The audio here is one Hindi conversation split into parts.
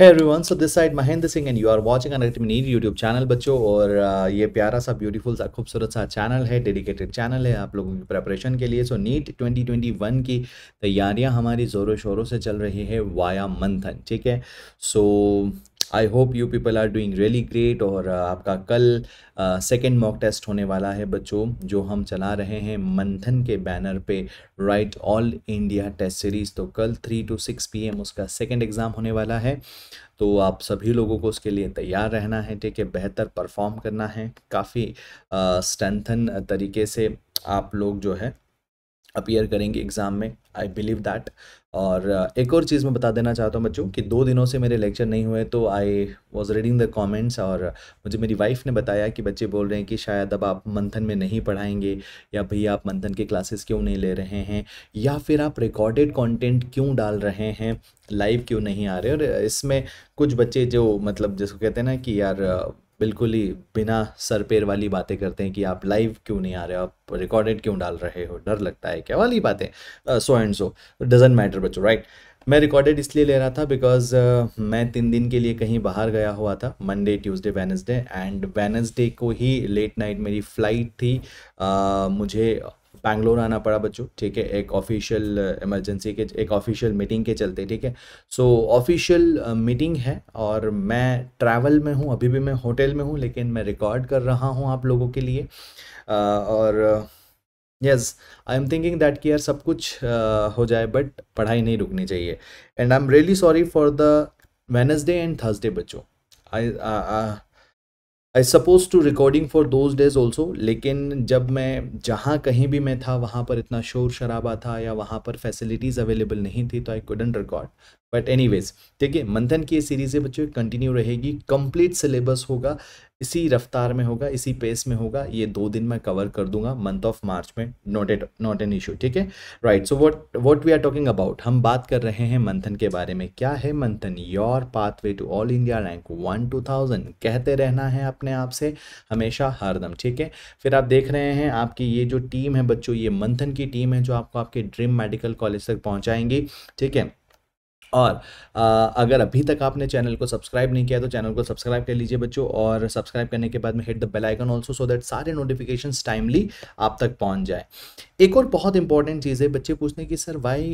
है everyone so this side Mahendra Singh and you are watching Unacademy YouTube channel बच्चों और uh, ये प्यारा सा ब्यूटीफुल सा खूबसूरत सा चैनल है डेडिकेटेड चैनल है आप लोगों की प्रेपरेशन के लिए सो नीट 2021 की तैयारियां हमारी ज़ोरों शोरों से चल रही है वाया मंथन ठीक है so so, I hope you people are doing really great और uh, आपका कल सेकेंड मॉक टेस्ट होने वाला है बच्चों जो हम चला रहे हैं मंथन के बैनर पे right all India test series तो कल three two six P M उसका सेकेंड एग्ज़ाम होने वाला है तो आप सभी लोगों को उसके लिए तैयार रहना है ठीक है बेहतर परफॉर्म करना है काफ़ी स्ट्रेंथन uh, तरीके से आप लोग जो है अपियर करेंगे एग्ज़ाम में आई बिलीव दैट और एक और चीज़ मैं बता देना चाहता हूँ बच्चों कि दो दिनों से मेरे लेक्चर नहीं हुए तो I was reading the comments और मुझे मेरी वाइफ ने बताया कि बच्चे बोल रहे हैं कि शायद अब आप मंथन में नहीं पढ़ाएंगे या भैया आप मंथन की क्लासेस क्यों नहीं ले रहे हैं या फिर आप रिकॉर्डेड कंटेंट क्यों डाल रहे हैं लाइव क्यों नहीं आ रहे और इसमें कुछ बच्चे जो मतलब जिसको कहते हैं ना कि यार बिल्कुल ही बिना सर पैर वाली बातें करते हैं कि आप लाइव क्यों नहीं आ रहे हो आप रिकॉर्डेड क्यों डाल रहे हो डर लगता है क्या वाली बातें so and so doesn't matter बच्चो राइट मैं रिकॉर्डेड इसलिए ले रहा था बिकॉज uh, मैं तीन दिन के लिए कहीं बाहर गया हुआ था Monday Tuesday Wednesday and Wednesday को ही लेट नाइट मेरी फ़्लाइट थी uh, मुझे बैंगलोर आना पड़ा बच्चों ठीक है एक ऑफिशियल इमरजेंसी uh, के एक ऑफिशियल मीटिंग के चलते ठीक है सो ऑफिशियल मीटिंग है और मैं ट्रैवल में हूँ अभी भी मैं होटल में हूँ लेकिन मैं रिकॉर्ड कर रहा हूँ आप लोगों के लिए uh, और yes I am thinking that कि यार सब कुछ uh, हो जाए बट पढ़ाई नहीं रुकनी चाहिए and I am really sorry for the Wednesday and Thursday बच्चों I I suppose to recording for those days also लेकिन जब मैं जहाँ कहीं भी मैं था वहाँ पर इतना शोर शराबा था या वहाँ पर फैसिलिटीज़ अवेलेबल नहीं थी तो I couldn't record but any ठीक देखिए मंथन की सीरीज है बच्चों कंटिन्यू रहेगी कंप्लीट सिलेबस होगा इसी रफ्तार में होगा इसी पेस में होगा ये दो दिन मैं कवर कर दूंगा मंथ ऑफ मार्च में not at not an issue ठीक है right so what what we are talking about हम बात कर रहे हैं मंथन के बारे में क्या है Manthan your pathway to all India rank one two thousand कहते रहना है अपने आप से हमेशा हरदम ठीक है फिर आप देख रहे हैं आपकी ये जो टीम है बच्चों ये मंथन की टीम है जो आपको आपके ड्रीम मेडिकल कॉलेज तक पहुँचाएंगी ठीक है और आ, अगर अभी तक आपने चैनल को सब्सक्राइब नहीं किया तो चैनल को सब्सक्राइब कर लीजिए बच्चों और सब्सक्राइब करने के बाद में hit the bell icon also so that सारे नोटिफिकेशन टाइमली आप तक पहुँच जाए एक और बहुत इंपॉर्टेंट चीज़ है बच्चे पूछने कि sir why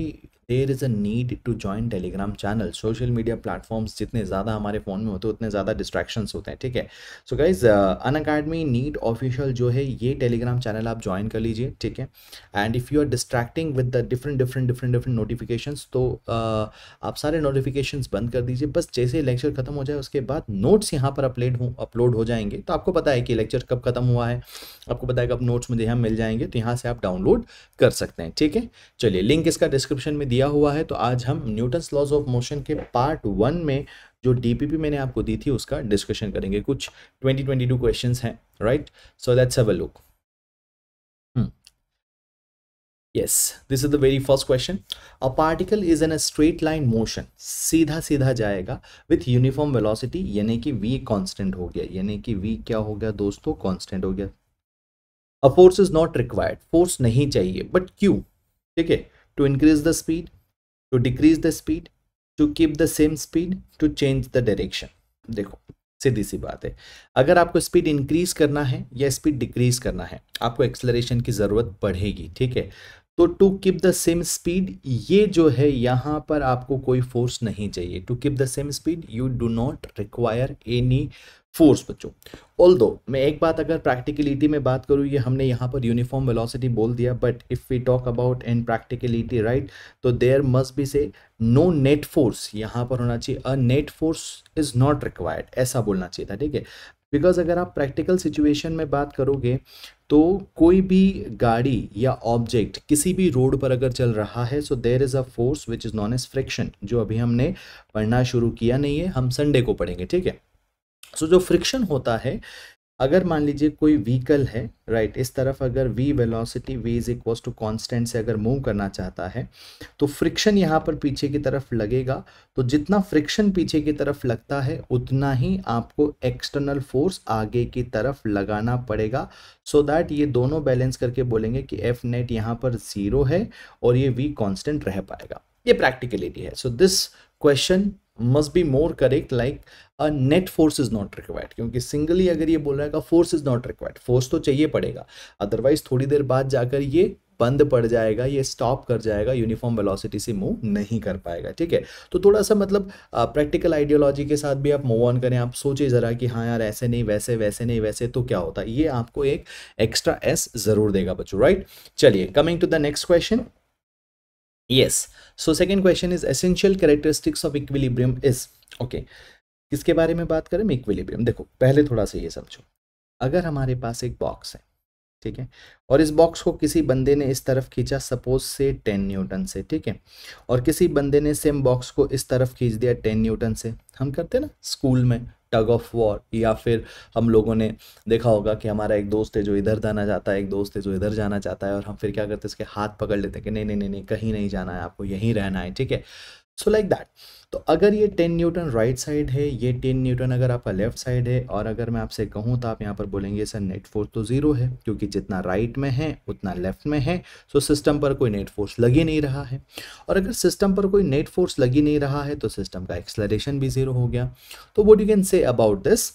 there is a need to join Telegram channel social media platforms जितने ज़्यादा हमारे फ़ोन में होते हैं उतने ज़्यादा डिस्ट्रैक्शंस होते हैं ठीक है so guys Unacademy NEET official जो है ये टेलीग्राम चैनल आप ज्वाइन कर लीजिए ठीक है and if you are distracting with the different different different different notification तो uh, आप सारे नोटिफिकेशन बंद कर दीजिए बस जैसे लेक्चर खत्म हो जाए उसके बाद नोट्स यहाँ पर अपलोड हो अपलोड हो जाएंगे तो आपको पता है कि लेक्चर कब खत्म हुआ है आपको पता है कब नोट्स मुझे यहाँ मिल जाएंगे तो यहाँ से आप डाउनलोड कर सकते हैं ठीक है चलिए लिंक इसका डिस्क्रिप्शन में दिया दिया हुआ है तो आज हम न्यूटन्स लॉज ऑफ मोशन के पार्ट वन में जो डीपीपी मैंने आपको दी थी उसका डिस्कशन करेंगे कुछ 2022 क्वेश्चन हैं right so let's have a look yes this is the very first question a particle is an a straight line motion सीधा सीधा जाएगा विथ यूनिफॉर्म वेलोसिटी यानी कि वी कांस्टेंट हो गया यानी कि वी क्या हो गया दोस्तों कांस्टेंट हो गया a force is not required force नहीं चाहिए बट क्यों ठीक है to increase the speed, to decrease the speed, to keep the same speed, to change the direction. देखो सीधी सी बात है अगर आपको स्पीड इंक्रीज करना है या स्पीड डिक्रीज करना है आपको एक्सलरेशन की ज़रूरत पड़ेगी ठीक है तो to keep the same speed ये जो है यहाँ पर आपको कोई फोर्स नहीं चाहिए to keep the same speed you do not require any force बच्चों ऑल दो मैं एक बात अगर प्रैक्टिकलिटी में बात करूँ ये हमने यहाँ पर यूनिफॉर्म वेलोसिटी बोल दिया but if we talk about and practicality right तो there must be say no net force यहाँ पर होना चाहिए a net force is not required ऐसा बोलना चाहिए था ठीक है बिकॉज अगर आप प्रैक्टिकल सिचुएशन में बात करोगे तो कोई भी गाड़ी या ऑब्जेक्ट किसी भी रोड पर अगर चल रहा है so there is a force which is known as friction जो अभी हमने पढ़ना शुरू किया नहीं है हम संडे को पढ़ेंगे ठीक है सो जो फ्रिक्शन होता है अगर मान लीजिए कोई व्हीकल है राइट इस तरफ अगर V velocity V is equal to constant से अगर मूव करना चाहता है तो फ्रिक्शन यहाँ पर पीछे की तरफ लगेगा तो जितना फ्रिक्शन पीछे की तरफ लगता है उतना ही आपको एक्सटर्नल फोर्स आगे की तरफ लगाना पड़ेगा सो so दैट ये दोनों बैलेंस करके बोलेंगे कि एफ नेट यहाँ पर ज़ीरो है और ये वी कॉन्स्टेंट रह पाएगा ये प्रैक्टिकलिटी है so this question must be more correct like a net force is not required क्योंकि सिंगली अगर ये बोल रहा है force is not required force तो चाहिए पड़ेगा अदरवाइज थोड़ी देर बाद जाकर ये बंद पड़ जाएगा ये स्टॉप कर जाएगा यूनिफॉर्म वेलोसिटी से मूव नहीं कर पाएगा ठीक है तो थोड़ा सा मतलब प्रैक्टिकल आइडियोलॉजी के साथ भी आप मूव ऑन करें आप सोचिए ज़रा कि हाँ यार ऐसे नहीं वैसे वैसे नहीं वैसे तो क्या होता है ये आपको एक एक्स्ट्रा एस ज़रूर देगा बच्चों राइट चलिए coming to the next question yes so second question is essential characteristics of equilibrium is okay किसके बारे में बात करें इक्विलिब्रियम देखो पहले थोड़ा सा ये समझो अगर हमारे पास एक बॉक्स है ठीक है और इस बॉक्स को किसी बंदे ने इस तरफ खींचा सपोज से टेन न्यूटन से ठीक है और किसी बंदे ने सेम बॉक्स को इस तरफ खींच दिया टेन न्यूटन से हम करते हैं ना स्कूल में टग ऑफ वॉर या फिर हम लोगों ने देखा होगा कि हमारा एक दोस्त है जो इधर जाना चाहता है एक दोस्त है जो इधर जाना चाहता है और हम फिर क्या करते हैं इसके हाथ पकड़ लेते हैं कि नहीं नहीं नहीं नहीं कहीं नहीं जाना है आपको यहीं रहना है ठीक है सो लाइक दैट तो अगर ये टेन न्यूटन राइट साइड है ये टेन न्यूटन अगर आपका लेफ्ट साइड है और अगर मैं आपसे कहूँ तो आप यहाँ पर बोलेंगे सर नेट फोर्स तो ज़ीरो है क्योंकि जितना राइट में है उतना लेफ्ट में है सो सिस्टम पर कोई नेट फोर्स लग ही नहीं रहा है और अगर सिस्टम पर कोई नेट फोर्स लग ही नहीं रहा है तो सिस्टम का एक्सलरेशन भी ज़ीरो हो गया तो what you can say about this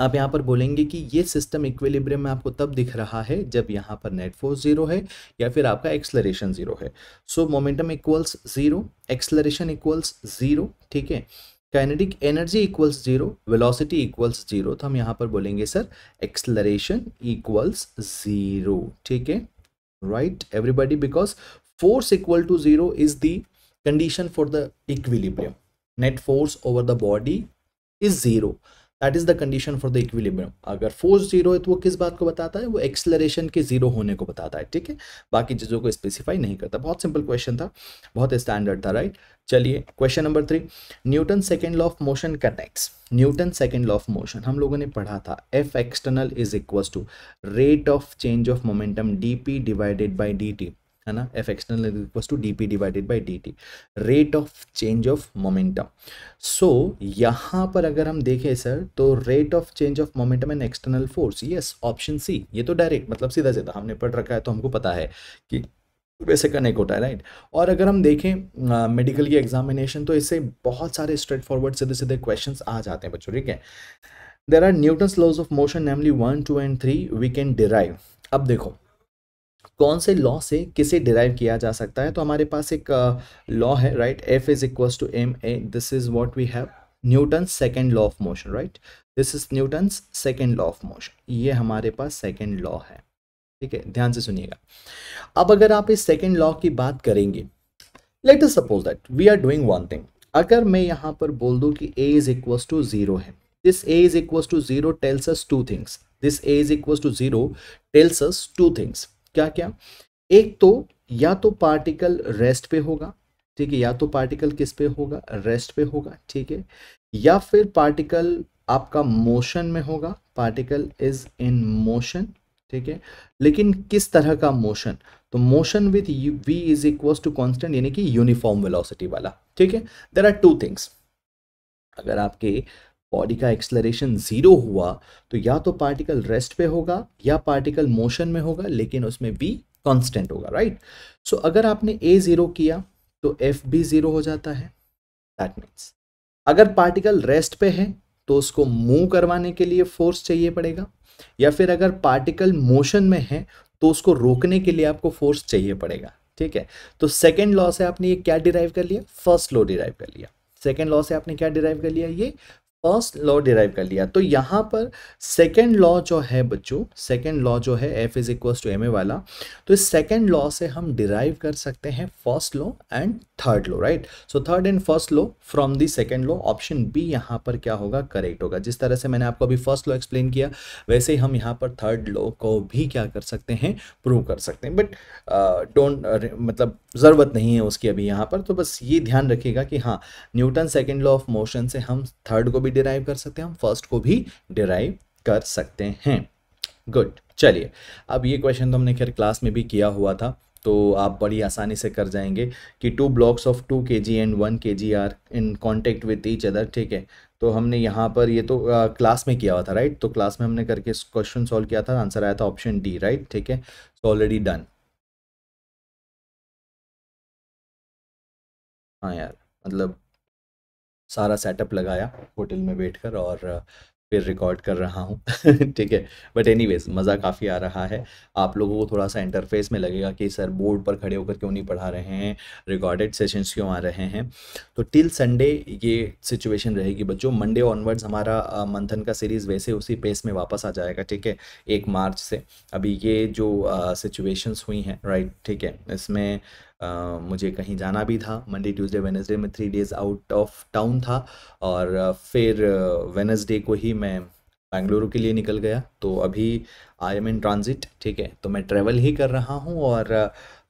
आप यहाँ पर बोलेंगे कि ये सिस्टम इक्विलिब्रियम में आपको तब दिख रहा है जब यहाँ पर नेट फोर्स जीरो है या फिर आपका एक्सलरेशन जीरो है so momentum equals zero acceleration equals zero ठीक है kinetic energy equals zero velocity equals zero तो हम यहाँ पर बोलेंगे सर एक्सलरेशन इक्वल्स जीरो ठीक है right everybody because force equal to zero is the condition for the equilibrium net force over the body is zero that is the condition for the equilibrium अगर फोर्स जीरो है तो वो किस बात को बताता है वो एक्सलरेशन के जीरो होने को बताता है ठीक है बाकी चीज़ों को स्पेसिफाई नहीं करता बहुत सिंपल क्वेश्चन था बहुत स्टैंडर्ड था राइट चलिए question number three Newton second law of motion connects Newton second law of motion हम लोगों ने पढ़ा था F external is equal to rate of change of momentum D P divided by D T है ना F external equal to D P divided by D T rate of change of momentum so यहाँ पर अगर हम देखें सर तो rate of change of momentum and external force yes option C ये तो डायरेक्ट मतलब सीधा सीधा हमने पढ़ रखा है तो हमको पता है कि वैसे कनेक्ट होता है राइट और अगर हम देखें मेडिकल की एग्जामिनेशन तो इससे बहुत सारे स्ट्रेट फॉरवर्ड सीधे सीधे क्वेश्चन आ जाते हैं बच्चों ठीक है there are Newton laws of motion namely one two and three we can derive अब देखो कौन से लॉ से किसे डिराइव किया जा सकता है तो हमारे पास एक लॉ है right F is equals to M A this is what we have Newton second law of motion right this is Newton second law of motion ये हमारे पास सेकेंड लॉ है ठीक है ध्यान से सुनिएगा अब अगर आप इस सेकेंड लॉ की बात करेंगे let us suppose that we are doing one thing अगर मैं यहां पर बोल दू कि A is equals to zero है this A is equals to zero tells us two things this A is equals to zero tells us two things क्या क्या एक तो या तो पार्टिकल रेस्ट पे होगा ठीक है या तो पार्टिकल किस पे होगा रेस्ट पे होगा ठीक है या फिर पार्टिकल आपका मोशन में होगा पार्टिकल इज इन मोशन ठीक है लेकिन किस तरह का मोशन तो motion with V is equal to constant यानी कि यूनिफॉर्म वेलोसिटी वाला ठीक है देर आर टू थिंग्स अगर आपके बॉडी का एक्सलरेशन ज़ीरो हुआ तो या तो पार्टिकल रेस्ट पे होगा या पार्टिकल मोशन में होगा लेकिन उसमें बी कांस्टेंट होगा राइट सो अगर आपने ए ज़ीरो किया तो एफ भी ज़ीरो हो जाता है दैट मीन्स अगर पार्टिकल रेस्ट पे है तो उसको मूव करवाने के लिए फोर्स चाहिए पड़ेगा या फिर अगर पार्टिकल मोशन में है तो उसको रोकने के लिए आपको फोर्स चाहिए पड़ेगा ठीक है तो सेकेंड लॉ से आपने ये क्या डिराइव कर लिया फर्स्ट लॉ डिराइव कर लिया सेकेंड लॉ से आपने क्या डिराइव कर लिया ये फर्स्ट लॉ डिराइव कर लिया तो यहाँ पर सेकेंड लॉ जो है बच्चों सेकेंड लॉ जो है F is equal to M A वाला तो इस सेकेंड लॉ से हम डिराइव कर सकते हैं first law and third law right so third and first law from the second law option B यहाँ पर क्या होगा करेक्ट होगा जिस तरह से मैंने आपको अभी फर्स्ट लॉ एक्सप्लेन किया वैसे ही हम यहाँ पर थर्ड लॉ को भी क्या कर सकते हैं प्रूव कर सकते हैं बट डोंट uh, uh, मतलब ज़रूरत नहीं है उसकी अभी यहाँ पर तो बस ये ध्यान रखिएगा कि हाँ Newton second law of motion से हम थर्ड को भी भी डिराइव कर सकते हैं हम फर्स्ट को भी डिराइव कर सकते हैं गुड चलिए अब ये क्वेश्चन तो हमने खैर क्लास में भी किया हुआ था तो आप बड़ी आसानी से कर जाएंगे कि two blocks of to K G and one K G are in contact with each other ठीक है तो हमने यहाँ पर ये तो आ, क्लास में किया हुआ था राइट तो क्लास में हमने करके इस क्वेश्चन सॉल्व किया था आंसर आया था ऑप्शन डी राइट ठीक है सो ऑलरेडी डन हाँ यार मतलब सारा सेटअप लगाया होटल में बैठकर और फिर रिकॉर्ड कर रहा हूँ ठीक है बट एनी मज़ा काफ़ी आ रहा है आप लोगों को थोड़ा सा इंटरफेस में लगेगा कि सर बोर्ड पर खड़े होकर क्यों नहीं पढ़ा रहे हैं रिकॉर्डेड सेशंस क्यों आ रहे हैं तो टिल संडे ये सिचुएशन रहेगी बच्चों मंडे ऑनवर्ड्स हमारा मंथन का सीरीज़ वैसे उसी पेस में वापस आ जाएगा ठीक है एक मार्च से अभी ये जो सिचुएशंस हुई हैं राइट ठीक है इसमें मुझे कहीं जाना भी था मंडे ट्यूसडे वेनसडे में three days out of town था और फिर वेनसडे को ही मैं बेंगलुरु के लिए निकल गया तो अभी आई एम इन ट्रांजिट ठीक है तो मैं ट्रेवल ही कर रहा हूँ और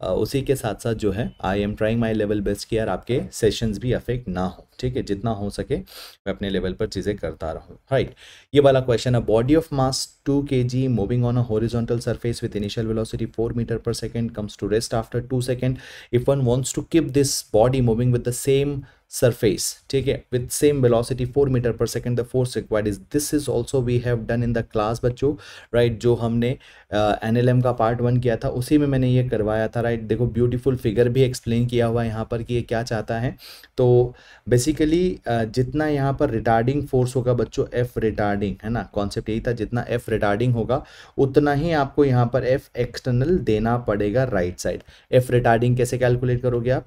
उसी के साथ साथ जो है I am trying my level best कि यार आपके सेशंस भी अफेक्ट ना हो ठीक है जितना हो सके मैं अपने लेवल पर चीज़ें करता रहूँ राइट ये वाला क्वेश्चन है body of mass two K G moving on a horizontal surface with initial velocity four metre per second comes to rest after two second if one wants to keep this body moving with the same surface take it with same velocity 4 meter per second the force required is this is also we have done in the class बच्चों right जो हमने एन एल एम का पार्ट वन किया था उसी में मैंने ये करवाया था राइट right? देखो ब्यूटीफुल फिगर भी एक्सप्लेन किया हुआ है यहाँ पर कि ये क्या चाहता है तो बेसिकली uh, जितना यहाँ पर रिटार्डिंग फोर्स होगा बच्चों एफ रिटार्डिंग है ना कॉन्सेप्ट यही था जितना एफ रिटार्डिंग होगा उतना ही आपको यहाँ पर एफ एक्सटर्नल देना पड़ेगा राइट साइड एफ रिटार्डिंग कैसे कैलकुलेट करोगे आप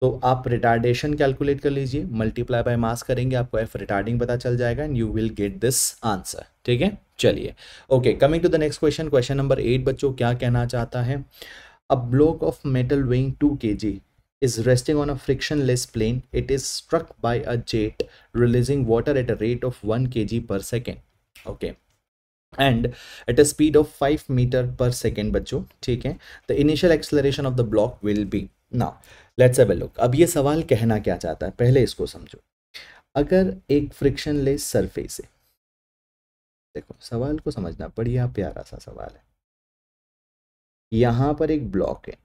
तो आप रिटार्डेशन कैलकुलेट कर लीजिए मल्टीप्लाई बाय मास करेंगे आपको एफ रिटार्डिंग पता चल जाएगा and you will get this answer ठीक है चलिए okay coming to the next question question number eight बच्चों क्या कहना चाहता है a block of metal weighing two K is resting on a friction plane it is struck by a jet releasing water at a rate of one K G per second okay and at a speed of five metre per second बच्चों ठीक है the initial acceleration of the block will be ना लेट्स हैव लुक अब ये सवाल कहना क्या चाहता है पहले इसको समझो अगर एक फ्रिक्शन ले सरफेस है देखो सवाल को समझना बढ़िया प्यारा सा सवाल है यहाँ पर एक ब्लॉक है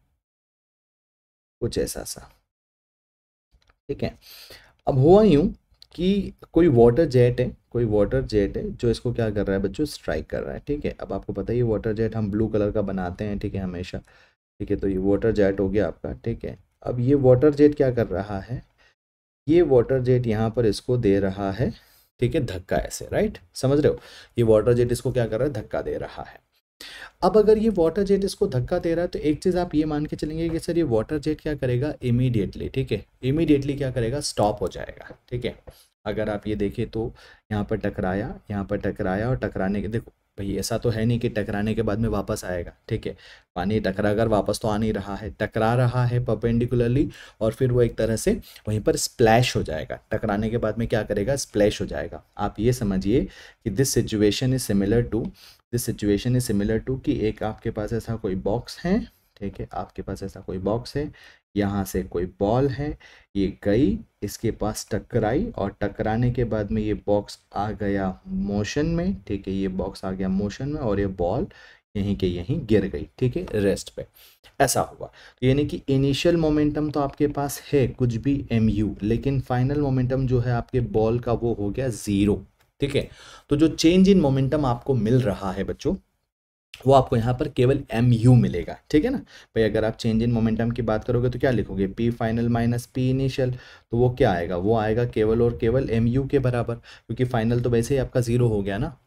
कुछ ऐसा सा ठीक है अब हुआ यूं कि कोई वाटर जेट है कोई वाटर जेट है जो इसको क्या कर रहा है बच्चों स्ट्राइक कर रहा है ठीक है अब आपको पता है वाटर जेट हम ब्लू कलर का बनाते हैं ठीक है हमेशा ठीक है तो ये वाटर जेट हो गया आपका ठीक है अब ये वाटर जेट क्या कर रहा है ये वाटर जेट यहाँ पर इसको दे रहा है ठीक है धक्का ऐसे राइट समझ रहे हो ये वाटर जेट इसको क्या कर रहा है धक्का दे रहा है अब अगर ये वाटर जेट इसको धक्का दे रहा है तो एक चीज़ आप ये मान के चलेंगे कि सर ये वाटर जेट क्या करेगा इमीडिएटली ठीक है इमीडिएटली क्या करेगा स्टॉप हो जाएगा ठीक है अगर आप ये देखें तो यहाँ पर टकराया यहाँ पर टकराया और टकराने के देखो भाई ऐसा तो है नहीं कि टकराने के बाद में वापस आएगा ठीक है पानी टकरा कर वापस तो आ नहीं रहा है टकरा रहा है परपेंडिकुलरली और फिर वो एक तरह से वहीं पर स्प्लैश हो जाएगा टकराने के बाद में क्या करेगा स्प्लैश हो जाएगा आप ये समझिए कि this situation is similar to this situation is similar to कि एक आपके पास ऐसा कोई बॉक्स है ठीक है आपके पास ऐसा कोई बॉक्स है यहाँ से कोई बॉल है ये गई इसके पास टकराई और टकराने के बाद में ये बॉक्स आ गया मोशन में ठीक है ये बॉक्स आ गया मोशन में और ये बॉल यहीं के यहीं गिर गई ठीक है रेस्ट पे ऐसा हुआ तो यानी कि इनिशियल मोमेंटम तो आपके पास है कुछ भी एम यू लेकिन फाइनल मोमेंटम जो है आपके बॉल का वो हो गया ज़ीरो ठीक है तो जो चेंज इन मोमेंटम आपको मिल रहा है बच्चों वो आपको यहाँ पर केवल एम यू मिलेगा ठीक है ना भाई अगर आप चेंज इन मोमेंटम की बात करोगे तो क्या लिखोगे P final minus P initial तो वो क्या आएगा वो आएगा केवल और केवल एम यू के बराबर क्योंकि फाइनल तो वैसे ही आपका ज़ीरो हो गया ना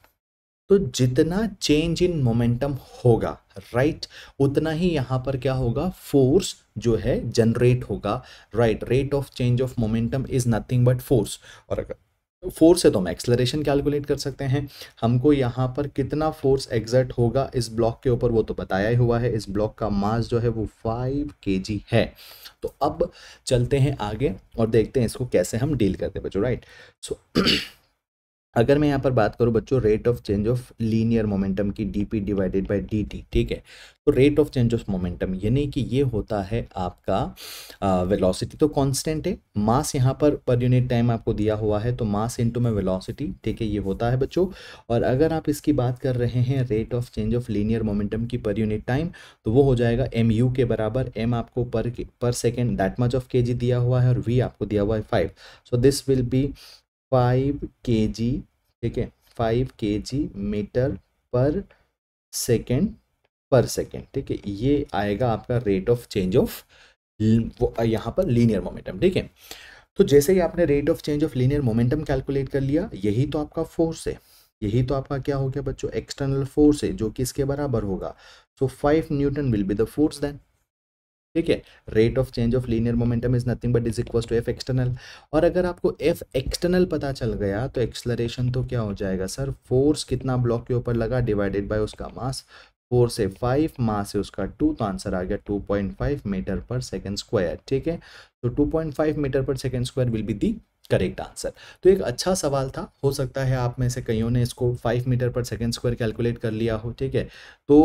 तो जितना चेंज इन मोमेंटम होगा राइट उतना ही यहाँ पर क्या होगा फोर्स जो है जनरेट होगा right rate of change of momentum is nothing but force और अगर फोर्स है तो हम एक्सलरेशन कैलकुलेट कर सकते हैं हमको यहाँ पर कितना फोर्स एग्जर्ट होगा इस ब्लॉक के ऊपर वो तो बताया ही हुआ है इस ब्लॉक का मास जो है वो फाइव के है तो अब चलते हैं आगे और देखते हैं इसको कैसे हम डील करते हैं बच्चों राइट सो so, अगर मैं यहाँ पर बात करूँ बच्चों rate of change of linear momentum की D P divided by D T ठीक है तो rate of change of momentum यानी कि ये होता है आपका वेलोसिटी तो कांस्टेंट है मास यहाँ पर पर यूनिट टाइम आपको दिया हुआ है तो मास इनटू में वेलोसिटी ठीक है ये होता है बच्चों और अगर आप इसकी बात कर रहे हैं rate of change of linear momentum की पर यूनिट टाइम तो वो हो जाएगा एम यू के बराबर एम आपको पर पर सेकेंड दैट मच ऑफ के दिया हुआ है और वी आपको दिया हुआ है five so this will be five K G ठीक है five K G metre per second per second ठीक है ये आएगा आपका रेट ऑफ चेंज ऑफ यहाँ पर लीनियर मोमेंटम ठीक है तो जैसे ही आपने rate of change of linear momentum calculate कर लिया यही तो आपका फोर्स है यही तो आपका क्या हो गया बच्चों एक्सटर्नल फोर्स है जो कि इसके बराबर होगा so five newton will be the force then ठीक है rate of change of linear momentum is nothing but is equal to F external और अगर आपको एफ एक्सटर्नल पता चल गया तो एक्सलरेशन तो क्या हो जाएगा सर फोर्स कितना ब्लॉक के ऊपर लगा डिवाइडेड बाय उसका मास फोर से फाइव मास से उसका टू तो आंसर आ गया two point five metre per second square ठीक है तो two point five metre per second square will be the correct answer तो एक अच्छा सवाल था हो सकता है आप में से कईयों ने इसको five metre per second square calculate कर लिया हो ठीक है तो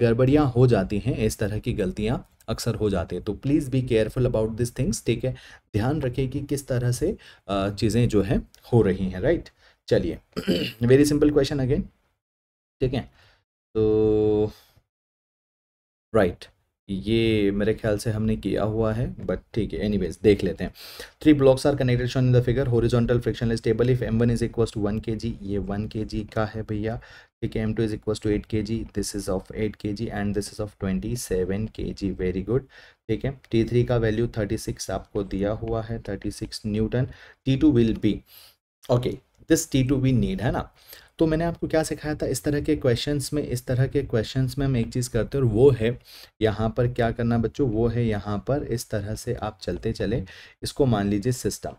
गड़बड़ियाँ हो जाती हैं इस तरह की गलतियाँ अक्सर हो जाते हैं तो please be careful about this things ठीक है ध्यान रखें कि किस तरह से चीज़ें जो हैं हो रही हैं राइट चलिए वेरी सिंपल क्वेश्चन अगेन ठीक है तो राइट right. ये मेरे ख्याल से हमने किया हुआ है बट ठीक है एनीवेज देख लेते हैं three blocks are connected shown in the figure horizontal frictionless table if M one is equal to one K G ये वन के जी का है भैया ठीक है M two is equal to eight K G this is of eight K G and this is of twenty seven K G very good ठीक है टी थ्री का वैल्यू थर्टी सिक्स आपको दिया हुआ है thirty six newton T two will be okay this T two we need है ना तो मैंने आपको क्या सिखाया था इस तरह के क्वेश्चंस में इस तरह के क्वेश्चंस में हम एक चीज़ करते हैं और वो है यहाँ पर क्या करना बच्चों वो है यहाँ पर इस तरह से आप चलते चले इसको मान लीजिए सिस्टम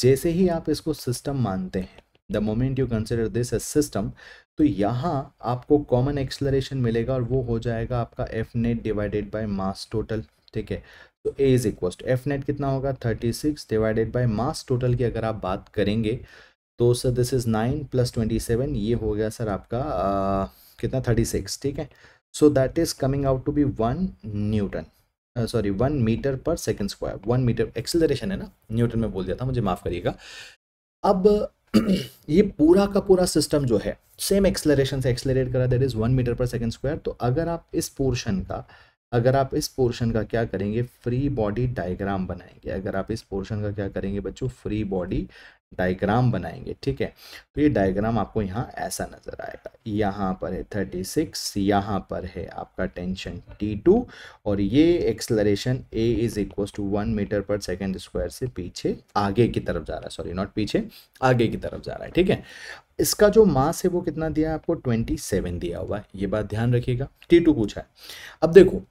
जैसे ही आप इसको सिस्टम मानते हैं the moment you consider this as system तो यहाँ आपको कॉमन एक्सलरेशन मिलेगा और वो हो जाएगा आपका F net divided by mass total ठीक है तो ए इज इक्वस्ट एफ नेट कितना होगा thirty six divided by mass total की अगर आप बात करेंगे तो sir this is nine plus twenty seven ये हो गया सर आपका आ, कितना थर्टी सिक्स ठीक है so that is coming out to be one newton sorry one metre per second square one metre acceleration है ना न्यूटन में बोल दिया था मुझे माफ़ करिएगा अब ये पूरा का पूरा सिस्टम जो है सेम एक्सलरेशन से एक्सलरेट करा that is one metre per second square तो अगर आप इस पोर्शन का अगर आप इस पोर्शन का क्या करेंगे फ्री बॉडी डायग्राम बनाएंगे अगर आप इस पोर्शन का क्या करेंगे बच्चों फ्री बॉडी डायग्राम बनाएंगे ठीक है तो ये डायग्राम आपको यहाँ ऐसा नज़र आएगा यहाँ पर है थर्टी सिक्स यहाँ पर है आपका टेंशन टी टू और ये acceleration A is equal to one metre per second square से पीछे आगे की तरफ जा रहा है सॉरी नॉट पीछे आगे की तरफ जा रहा है ठीक है इसका जो मास है वो कितना दिया है आपको ट्वेंटी दिया हुआ है ये बात ध्यान रखिएगा टी पूछा है अब देखो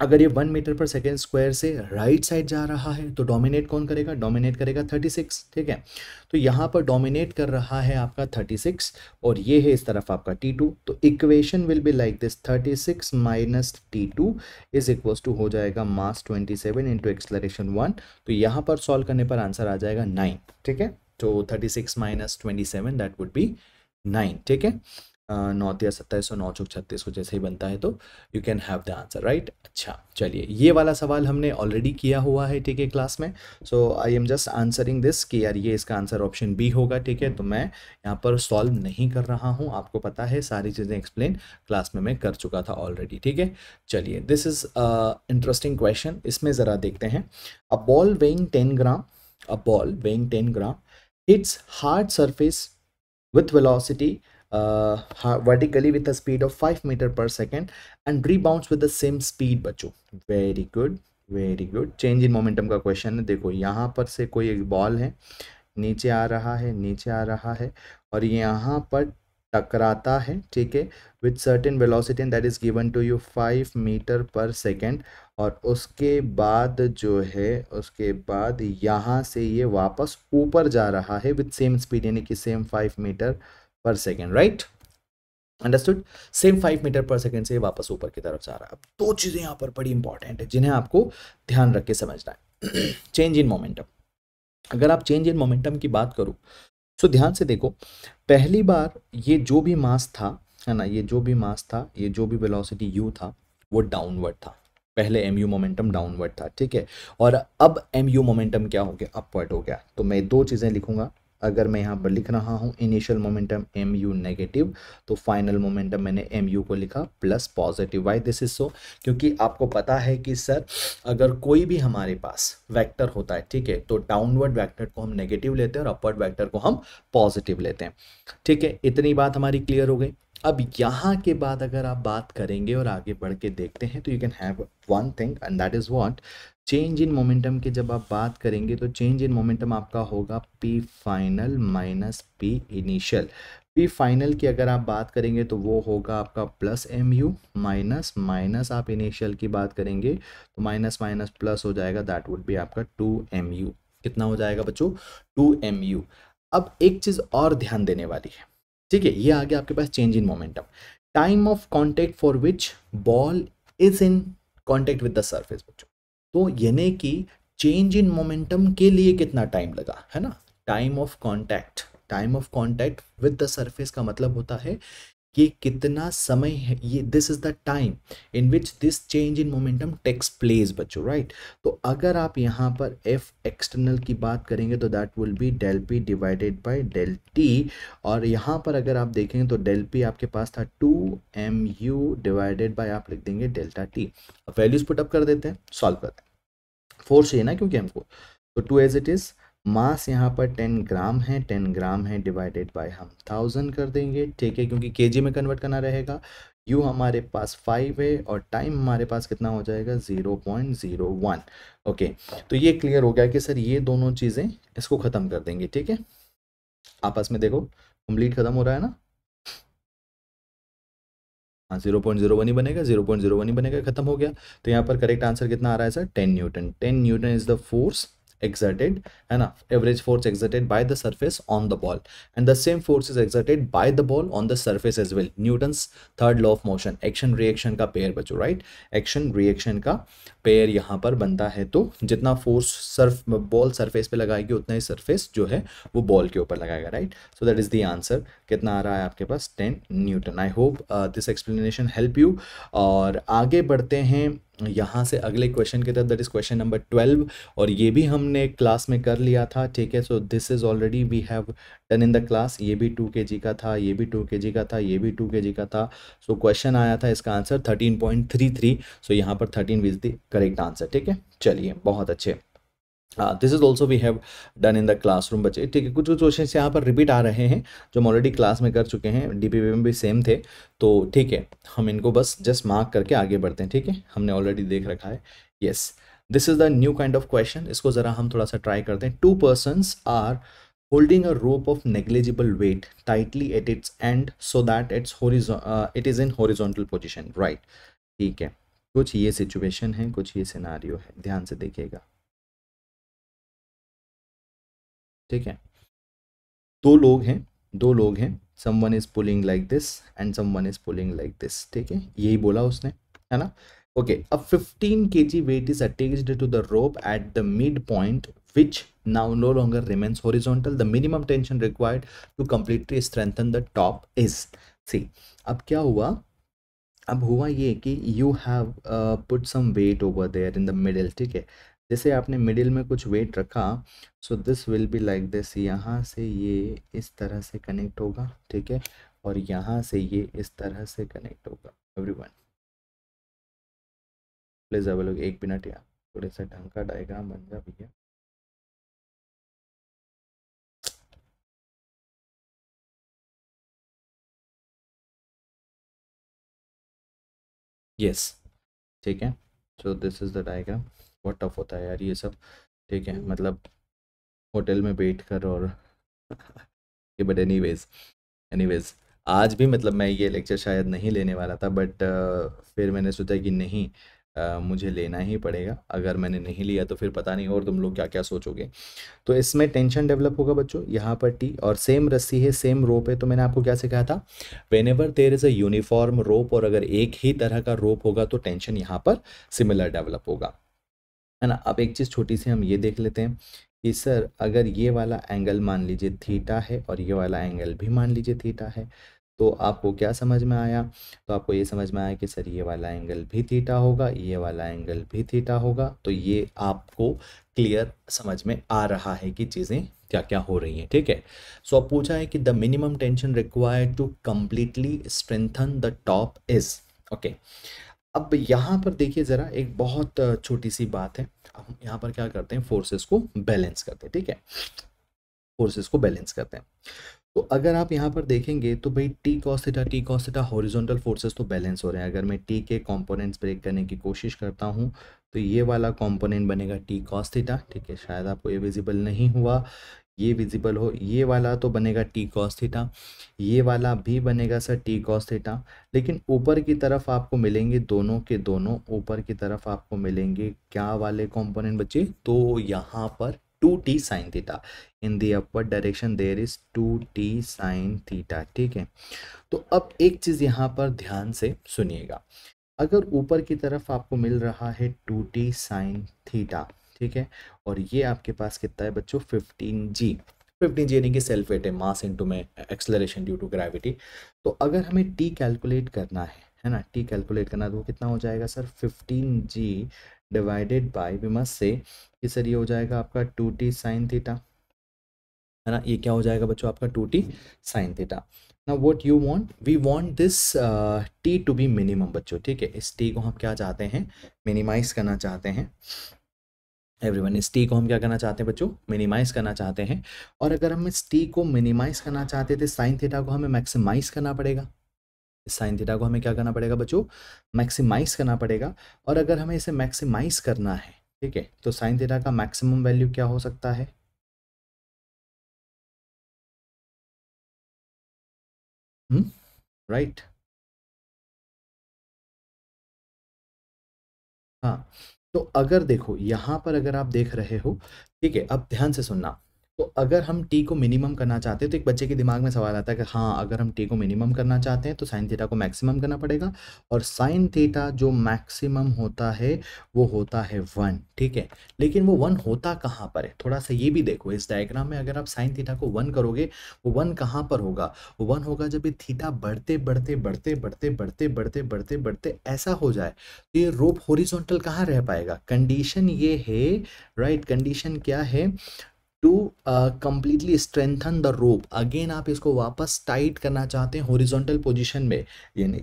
अगर ये one metre per second square से राइट साइड जा रहा है तो डोमिनेट कौन करेगा डोमिनेट करेगा थर्टी सिक्स ठीक है तो यहाँ पर डोमिनेट कर रहा है आपका थर्टी सिक्स और ये है इस तरफ आपका टी टू तो equation will be like this thirty six minus T two is equals to हो जाएगा mass twenty seven into acceleration one तो यहाँ पर सॉल्व करने पर आंसर आ जाएगा नाइन ठीक है तो thirty six minus twenty seven that would be nine ठीक है नौ या सत्ताईस सौ नौ चौक छत्तीस को जैसे ही बनता है तो you can have the answer right अच्छा चलिए ये वाला सवाल हमने ऑलरेडी किया हुआ है ठीक है क्लास में so I am just answering this कि यार ये इसका आंसर ऑप्शन बी होगा ठीक है तो मैं यहाँ पर सॉल्व नहीं कर रहा हूँ आपको पता है सारी चीज़ें एक्सप्लेन क्लास में मैं कर चुका था ऑलरेडी ठीक है चलिए दिस इज़ इंटरेस्टिंग क्वेश्चन इसमें ज़रा देखते हैं a ball weighing ten gram a ball weighing ten gram it's hard surface with velocity Uh, vertically with a speed of 5 meter per second and rebounds with the same speed बच्चों very good very good change in momentum का क्वेश्चन है देखो यहाँ पर से कोई एक बॉल है नीचे आ रहा है नीचे आ रहा है और यहाँ पर टकराता है ठीक है with certain velocity that is given to you five metre per second और उसके बाद जो है उसके बाद यहाँ से ये वापस ऊपर जा रहा है विथ सेम स्पीड यानी कि same five metre per second right understood same five metre per second से वापस ऊपर की तरफ जा रहा है अब दो चीज़ें यहाँ पर बड़ी इंपॉर्टेंट है जिन्हें आपको ध्यान रख के समझना है चेंज इन मोमेंटम अगर आप चेंज इन मोमेंटम की बात करूं तो ध्यान से देखो पहली बार ये जो भी मास था है ना ये जो भी मास था ये जो भी वेलोसिटी यू था वो डाउनवर्ड था पहले एम यू मोमेंटम डाउनवर्ड था ठीक है और अब एम यू मोमेंटम क्या हो गया अपवर्ड हो गया तो मैं दो चीज़ें लिखूंगा अगर मैं यहाँ पर लिख रहा हूँ initial momentum M U negative तो फाइनल मोमेंटम मैंने एम यू को लिखा plus positive Y this is so क्योंकि आपको पता है कि सर अगर कोई भी हमारे पास वेक्टर होता है ठीक है तो डाउनवर्ड वेक्टर को हम नेगेटिव लेते हैं और अपवर्ड वेक्टर को हम पॉजिटिव लेते हैं ठीक है इतनी बात हमारी क्लियर हो गई अब यहाँ के बाद अगर आप बात करेंगे और आगे बढ़ के देखते हैं तो you can have one thing and that is what change in momentum की जब आप बात करेंगे तो चेंज इन मोमेंटम आपका होगा P final minus P initial P final की अगर आप बात करेंगे तो वो होगा आपका plus M U minus minus आप इनिशियल की बात करेंगे तो माइनस माइनस प्लस हो जाएगा दैट वुड बी आपका टू एम यू कितना हो जाएगा बच्चों टू एम यू अब एक चीज़ और ध्यान देने वाली है ठीक है ये आ गया आपके पास change in momentum time of contact for which ball is in contact with the surface बच्चो तो यानी कि चेंज इन मोमेंटम के लिए कितना टाइम लगा है ना time of contact time of contact with the surface का मतलब होता है ये कितना समय है ये this is the time in which this change in momentum takes place बच्चों राइट तो अगर आप यहाँ पर एफ एक्सटर्नल की बात करेंगे तो that will be del P divided by del T और यहाँ पर अगर आप देखेंगे तो डेल पी आपके पास था two M U divided by आप लिख देंगे डेल्टा टी वैल्यूज पुटअप कर देते हैं सॉल्व करते हैं फोर चाहिए ना क्योंकि हमको तो two as it is mass यहाँ पर टेन ग्राम है टेन ग्राम है डिवाइडेड बाय हम थाउजेंड कर देंगे ठीक है क्योंकि केजी में कन्वर्ट करना रहेगा यू हमारे पास फाइव है और टाइम हमारे पास कितना हो जाएगा zero point zero one okay तो ये क्लियर हो गया कि सर ये दोनों चीज़ें इसको ख़त्म कर देंगे ठीक है आपस में देखो कंप्लीट ख़त्म हो रहा है ना हाँ जीरो पॉइंट जीरो वन ही बनेगा जीरो पॉइंट जीरो वन ही बनेगा खत्म हो गया तो यहाँ पर करेक्ट आंसर कितना आ रहा है sir ten newton ten newton is the force exerted enough average force exerted by the surface on the ball and the same force is exerted by the ball on the surface as well newton's third law of motion action reaction ka pair pair right action reaction ka pair yahan par banta hai to jitna force surf ball surface pe lagayegi utna hi surface jo hai wo ball ke upar lagayega right so that is the answer kitna aa raha hai aapke paas 10 newton i hope uh, this explanation help you aur aage badhte hain यहाँ से अगले क्वेश्चन के तहत that is question number twelve और ये भी हमने क्लास में कर लिया था ठीक है so this is already we have done in the class ये भी टू के जी का था ये भी टू के जी का था ये भी टू के जी का था सो so, क्वेश्चन आया था इसका answer thirteen point three three so यहाँ पर thirteen was the correct answer ठीक है चलिए बहुत अच्छे this is also we have done in the classroom बच्चे ठीक है कुछ कुछ क्वेश्चन यहाँ पर रिपीट आ रहे हैं जो हम ऑलरेडी क्लास में कर चुके हैं डी में भी सेम थे तो ठीक है हम इनको बस जस्ट मार्क करके आगे बढ़ते हैं ठीक है हमने ऑलरेडी देख रखा है yes this is the new kind of question इसको ज़रा हम थोड़ा सा ट्राई करते हैं two persons are holding a rope of negligible weight tightly at its end so that its it is in is position right ठीक है कुछ ये सिचुएशन है कुछ ये सिनारियो है ध्यान से देखिएगा ठीक है दो लोग हैं दो लोग हैं someone is pulling like this and someone is pulling like this ठीक है यही बोला उसने है ना ओके अब 15 K G weight is attached to the rope at the mid point which now no longer remains horizontal the minimum tension required to completely strengthen the top is see अब क्या हुआ अब हुआ ये कि you have put some weight over there in the middle ठीक है जैसे आपने मिडिल में कुछ वेट रखा so this will be like this यहाँ से ये इस तरह से कनेक्ट होगा ठीक है और यहाँ से ये इस तरह से कनेक्ट होगा एवरी वन प्लीज़ अब लोग एक मिनट या थोड़े सा ढंग का डायग्राम बन जा भैया यस ठीक है so this is the diagram बहुत टफ होता है यार ये सब ठीक है हम्म। मतलब होटल में बैठ कर और but anyways anyways आज भी मतलब मैं ये लेक्चर शायद नहीं लेने वाला था बट फिर मैंने सोचा कि नहीं Uh, मुझे लेना ही पड़ेगा अगर मैंने नहीं लिया तो फिर पता नहीं और तुम लोग क्या क्या सोचोगे तो इसमें टेंशन डेवलप होगा बच्चों यहाँ पर टी और सेम रस्सी है सेम रोप है तो मैंने आपको क्या सिखाया था whenever there is a uniform rope और अगर एक ही तरह का रोप होगा तो टेंशन यहाँ पर सिमिलर डेवलप होगा है ना अब एक चीज़ छोटी सी हम ये देख लेते हैं कि सर अगर ये वाला एंगल मान लीजिए थीटा है और ये वाला एंगल भी मान लीजिए थीटा है तो आपको क्या समझ में आया तो आपको ये समझ में आया कि सर ये वाला एंगल भी थीटा होगा ये वाला एंगल भी थीटा होगा तो ये आपको क्लियर समझ में आ रहा है कि चीज़ें क्या क्या हो रही हैं ठीक है सो so, अब पूछा है कि the minimum tension required to completely strengthen the top is okay अब यहाँ पर देखिए ज़रा एक बहुत छोटी सी बात है हम यहाँ पर क्या करते हैं फोर्सेस को बैलेंस करते हैं ठीक है फोर्सेस को बैलेंस करते हैं तो अगर आप यहाँ पर देखेंगे तो भाई T cos T cos theta horizontal forces तो बैलेंस हो रहे हैं अगर मैं टी के कंपोनेंट्स ब्रेक करने की कोशिश करता हूँ तो ये वाला कंपोनेंट बनेगा टी कॉस ठीक है शायद आपको ये विजिबल नहीं हुआ ये विजिबल हो ये वाला तो बनेगा टी कॉस थीटा ये वाला भी बनेगा सर टी कॉस थीटा लेकिन ऊपर की तरफ आपको मिलेंगे दोनों के दोनों ऊपर की तरफ आपको मिलेंगे क्या वाले कॉम्पोनेंट बच्चे तो यहाँ पर two T sine theta in the upper direction there is to T sine theta ठीक है तो अब एक चीज़ यहाँ पर ध्यान से सुनिएगा अगर ऊपर की तरफ आपको मिल रहा है टू टी साइन थीटा ठीक है और ये आपके पास कितना है बच्चों फिफ्टीन जी फिफ्टीन जी यानी कि सेल्फ वेट है मास इंटू में एक्सलरेशन ड्यू टू ग्रेविटी तो अगर हमें टी कैलकुलेट करना है है ना टी कैलकुलेट करना तो कितना हो जाएगा sir fifteen G divided by we must say कि सर ये हो जाएगा आपका टू टी साइन थीटा है ना ये क्या हो जाएगा बच्चों आपका टू टी साइन थीटा ना what you want we want this T to be minimum बच्चों ठीक है इस टी को हम क्या चाहते हैं मिनिमाइज करना चाहते हैं एवरी वन इस टी को हम क्या करना चाहते हैं बच्चों मिनिमाइज करना चाहते हैं और अगर हम इस टी को मिनिमाइज करना चाहते थे साइन थीटा को हमें मैक्सिमाइज करना पड़ेगा साइन थीटा को हमें क्या करना पड़ेगा बच्चों मैक्सिमाइज करना पड़ेगा और अगर हमें इसे मैक्सिमाइज करना है ठीक है तो साइन थीटा का मैक्सिमम वैल्यू क्या हो सकता है राइट हम्म, right? हाँ तो अगर देखो यहां पर अगर आप देख रहे हो ठीक है अब ध्यान से सुनना तो अगर हम टी को मिनिमम करना चाहते हैं तो एक बच्चे के दिमाग में सवाल आता है कि हाँ अगर हम टी को मिनिमम करना चाहते हैं तो साइन थीटा को मैक्सिमम करना पड़ेगा और साइन थीटा जो मैक्सिमम होता है वो होता है वन ठीक है लेकिन वो वन होता कहाँ पर है थोड़ा सा ये भी देखो इस डायग्राम में अगर आप साइन थीटा को वन करोगे वो वन कहाँ पर होगा वो वन होगा जब ये थीटा बढ़ते बढ़ते बढ़ते बढ़ते बढ़ते बढ़ते बढ़ते बढ़ते ऐसा हो जाए तो ये रोप होरिजोनटल कहाँ रह पाएगा कंडीशन ये है राइट कंडीशन क्या है to completely strengthen the rope again आप इसको वापस टाइट करना चाहते हैं होरिजोंटल पोजिशन में यानी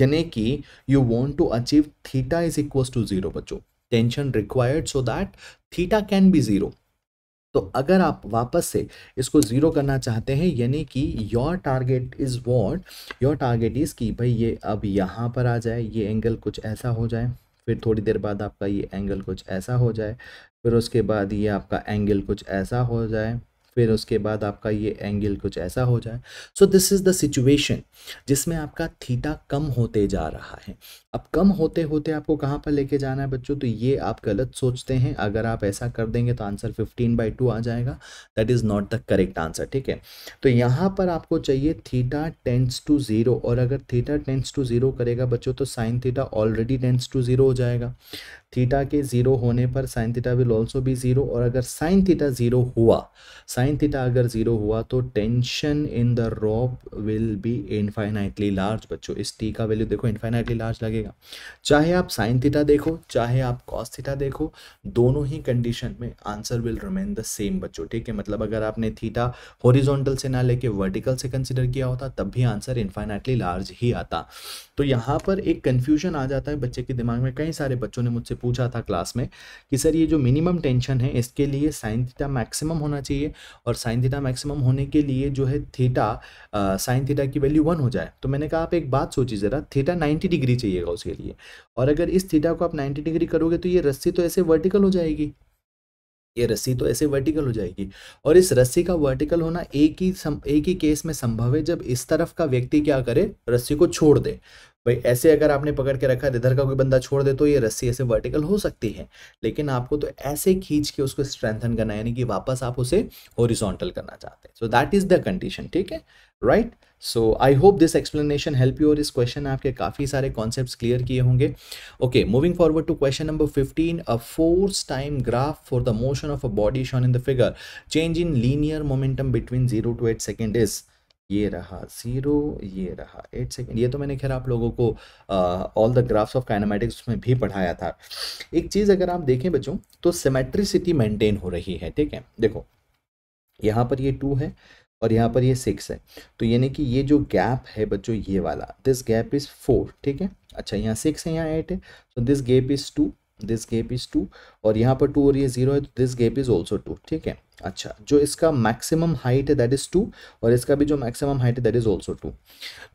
यानी कि you want to achieve theta is equal to zero बच्चों tension required so that theta can be zero तो अगर आप वापस से इसको ज़ीरो करना चाहते हैं यानी कि your target is what your target is कि भाई ये अब यहाँ पर आ जाए ये एंगल कुछ ऐसा हो जाए फिर थोड़ी देर बाद आपका ये एंगल कुछ ऐसा हो जाए फिर उसके बाद ये आपका एंगल कुछ ऐसा हो जाए फिर उसके बाद आपका ये एंगल कुछ ऐसा हो जाए so this is the situation जिसमें आपका थीटा कम होते जा रहा है अब कम होते होते आपको कहाँ पर लेके जाना है बच्चों तो ये आप गलत सोचते हैं अगर आप ऐसा कर देंगे तो आंसर 15 बाई टू आ जाएगा that is not the correct answer ठीक है तो यहाँ पर आपको चाहिए थीटा टेंस टू ज़ीरो और अगर थीटा टेंस टू ज़ीरो करेगा बच्चों तो sine theta already tends to zero हो जाएगा थीटा के ज़ीरो होने पर साइन थीटा विल ऑल्सो भी ज़ीरो और अगर साइन थीटा ज़ीरो हुआ साइन थीटा अगर ज़ीरो हुआ तो tension in the rope will be infinitely large बच्चों इस टी का वैल्यू देखो इनफाइनाइटली लार्ज लगेगा चाहे आप साइन थीटा देखो चाहे आप कॉस थीटा देखो दोनों ही कंडीशन में answer will remain the same बच्चों ठीक है मतलब अगर आपने थीटा होरिजोनटल से ना लेके वर्टिकल से कंसिडर किया होता तब भी आंसर इनफाइनाइटली लार्ज ही आता तो यहाँ पर एक कन्फ्यूजन आ जाता है बच्चे के दिमाग में कई सारे बच्चों ने मुझसे पूछा था क्लास में कि सर ये जो मिनिमम टेंशन है इसके लिए साइन थीटा मैक्सिमम होना चाहिए और साइन थीटा मैक्सिमम होने के लिए जो है थीटा साइन थीटा की वैल्यू वन हो जाए तो मैंने कहा आप एक बात सोचिए ज़रा थीटा नाइन्टी डिग्री चाहिएगा उसके लिए और अगर इस थीटा को आप नाइन्टी डिग्री करोगे तो ये रस्सी तो ऐसे वर्टिकल हो जाएगी ये रस्सी तो ऐसे वर्टिकल हो जाएगी और इस रस्सी का वर्टिकल होना एक ही सम, एक ही केस में संभव है जब इस तरफ का व्यक्ति क्या करे रस्सी को छोड़ दे भाई ऐसे अगर आपने पकड़ के रखा इधर का कोई बंदा छोड़ दे तो ये रस्सी ऐसे वर्टिकल हो सकती है लेकिन आपको तो ऐसे खींच के उसको स्ट्रेंथन करना यानी कि वापस आप उसे हॉरिजॉन्टल करना चाहते हैं so that is the condition ठीक है right so I hope this explanation help you और इस क्वेश्चन ने आपके काफ़ी सारे कॉन्सेप्ट क्लियर किए होंगे okay moving forward to question number fifteen a force time graph for the motion of a body shown in the figure change in linear momentum between zero to eight second is ये रहा ज़ीरो ये रहा एट सेकेंड ये तो मैंने खैर आप लोगों को all the graphs of kinematics में भी पढ़ाया था एक चीज़ अगर आप देखें बच्चों तो सिमेट्रिसिटी मेंटेन हो रही है ठीक है देखो यहाँ पर ये टू है और यहाँ पर ये सिक्स है तो यानी कि ये जो गैप है बच्चों ये वाला दिस गैप इज़ फोर ठीक है अच्छा यहाँ सिक्स है यहाँ एट है तो this gap is two this gap is two और यहाँ पर टू और ये ज़ीरो है तो this gap is also two ठीक है अच्छा जो इसका मैक्सिमम हाइट है दैट इज़ टू और इसका भी जो मैक्सिमम हाइट है दैट इज़ ऑल्सो टू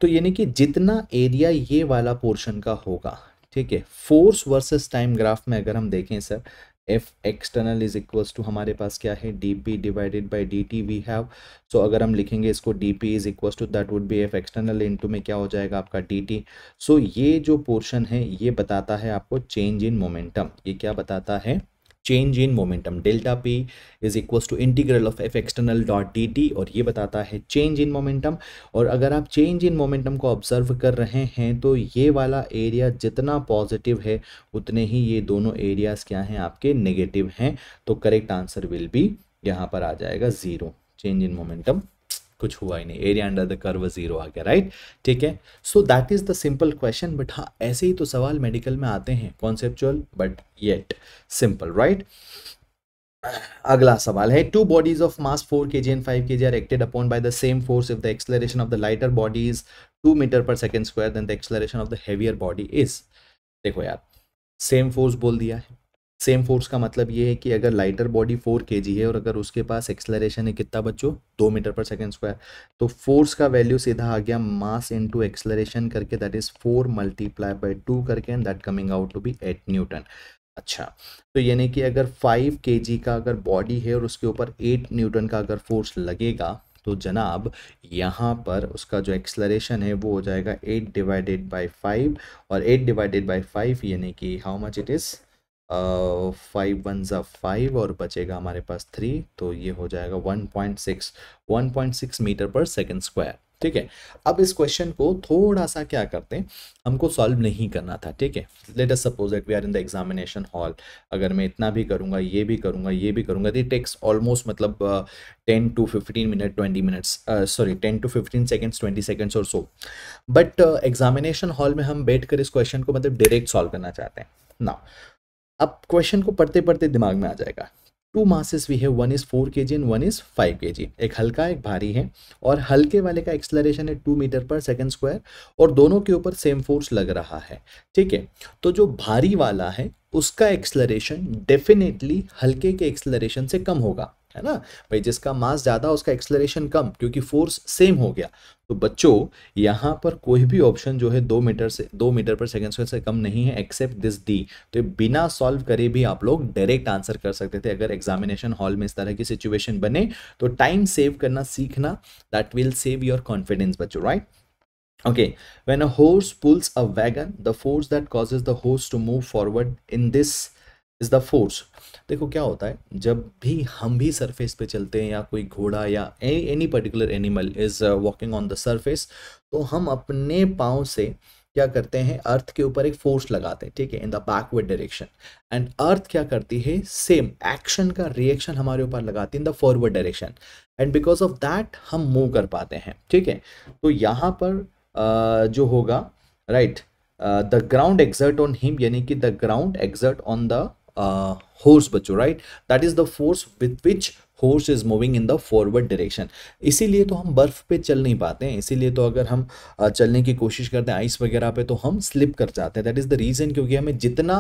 तो यानी कि जितना एरिया ये वाला पोर्शन का होगा ठीक है फोर्स वर्सेस टाइम ग्राफ में अगर हम देखें sir F external is equals to हमारे पास क्या है D P divided by D T we have so अगर हम लिखेंगे इसको D P is equals to that would be F external to में क्या हो जाएगा आपका डी टी सो ये जो पोर्शन है ये बताता है आपको चेंज इन मोमेंटम ये क्या बताता है change in momentum delta P is equals to integral of F external dot D T और ये बताता है चेंज इन मोमेंटम और अगर आप चेंज इन मोमेंटम को ऑब्जर्व कर रहे हैं तो ये वाला एरिया जितना पॉजिटिव है उतने ही ये दोनों एरियाज क्या हैं आपके नेगेटिव हैं तो करेक्ट आंसर विल बी यहाँ पर आ जाएगा जीरो चेंज इन मोमेंटम कुछ हुआ ही नहीं area under the curve zero आ गया राइट ठीक है so that is the simple question but हाँ ऐसे ही तो सवाल मेडिकल में आते हैं conceptual but yet simple right अगला सवाल है two bodies of mass four K G and five K G are acted upon by the same force if the acceleration of the lighter body is two metre per second square then the acceleration of the heavier body is देखो यार सेम फोर्स बोल दिया है सेम फोर्स का मतलब ये है कि अगर लाइटर बॉडी फोर के है और अगर उसके पास एक्सलरेशन है कितना बच्चों दो मीटर पर सेकेंड स्क्वायर तो फोर्स का वैल्यू सीधा आ गया मास इंटू एक्सलरेशन करके that is four multiply by two करके and that coming out to be eight newton अच्छा तो यानी कि अगर फाइव के का अगर बॉडी है और उसके ऊपर एट न्यूटन का अगर फोर्स लगेगा तो जनाब यहाँ पर उसका जो एक्सलरेशन है वो हो जाएगा एट डिवाइडेड बाई फाइव और एट डिवाइडेड बाई फाइव यानी कि how much it is five one ज़ा फाइव और बचेगा हमारे पास थ्री तो ये हो जाएगा one point six one point six meter per second square ठीक है अब इस क्वेश्चन को थोड़ा सा क्या करते हैं हमको सॉल्व नहीं करना था ठीक है let us suppose that we are in the examination hall अगर मैं इतना भी करूंगा ये भी करूंगा ये भी करूंगा दी टेक्स ऑलमोस्ट मतलब ten to fifteen minute twenty minutes sorry ten to fifteen seconds twenty seconds और सो बट एग्जामिनेशन हॉल में हम बैठ कर इस क्वेश्चन को मतलब डायरेक्ट सॉल्व करना चाहते हैं ना अब क्वेश्चन को पढ़ते पढ़ते दिमाग में आ जाएगा टू मासेस भी है one is four K G and one is five K G एक हल्का एक भारी है और हल्के वाले का एक्सलरेशन है two metre per second square और दोनों के ऊपर सेम फोर्स लग रहा है ठीक है तो जो भारी वाला है उसका एक्सलरेशन डेफिनेटली हल्के के एक्सलरेशन से कम होगा है ना भाई जिसका मास ज़्यादा उसका एक्सलरेशन कम क्योंकि फोर्स सेम हो गया तो बच्चों यहाँ पर कोई भी ऑप्शन जो है दो मीटर से दो मीटर पर सेकेंड स्क्वायर से कम नहीं है एक्सेप्ट दिस डी तो बिना सॉल्व करे भी आप लोग डायरेक्ट आंसर कर सकते थे अगर एग्जामिनेशन हॉल में इस तरह की सिचुएशन बने तो टाइम सेव करना सीखना that will save your confidence बच्चों right okay when a horse pulls a wagon the force that causes the horse to move forward in this is the force देखो क्या होता है जब भी हम भी सरफेस पे चलते हैं या कोई घोड़ा या any particular animal is walking on the surface तो हम अपने पाँव से क्या करते हैं अर्थ के ऊपर एक फोर्स लगाते हैं ठीक है in the backward direction and earth क्या करती है सेम एक्शन का रिएक्शन हमारे ऊपर लगाती है in the forward direction and because of that हम मूव कर पाते हैं ठीक है तो यहाँ पर uh, जो होगा right the ground exert on him यानी कि the ground exert on the uh, horse बच्चों right that is the force with which horse is moving in the forward direction इसीलिए तो हम बर्फ़ पे चल नहीं पाते हैं इसीलिए तो अगर हम चलने की कोशिश करते हैं आइस वगैरह पे तो हम स्लिप कर जाते हैं दैट इज़ द रीज़न क्योंकि हमें जितना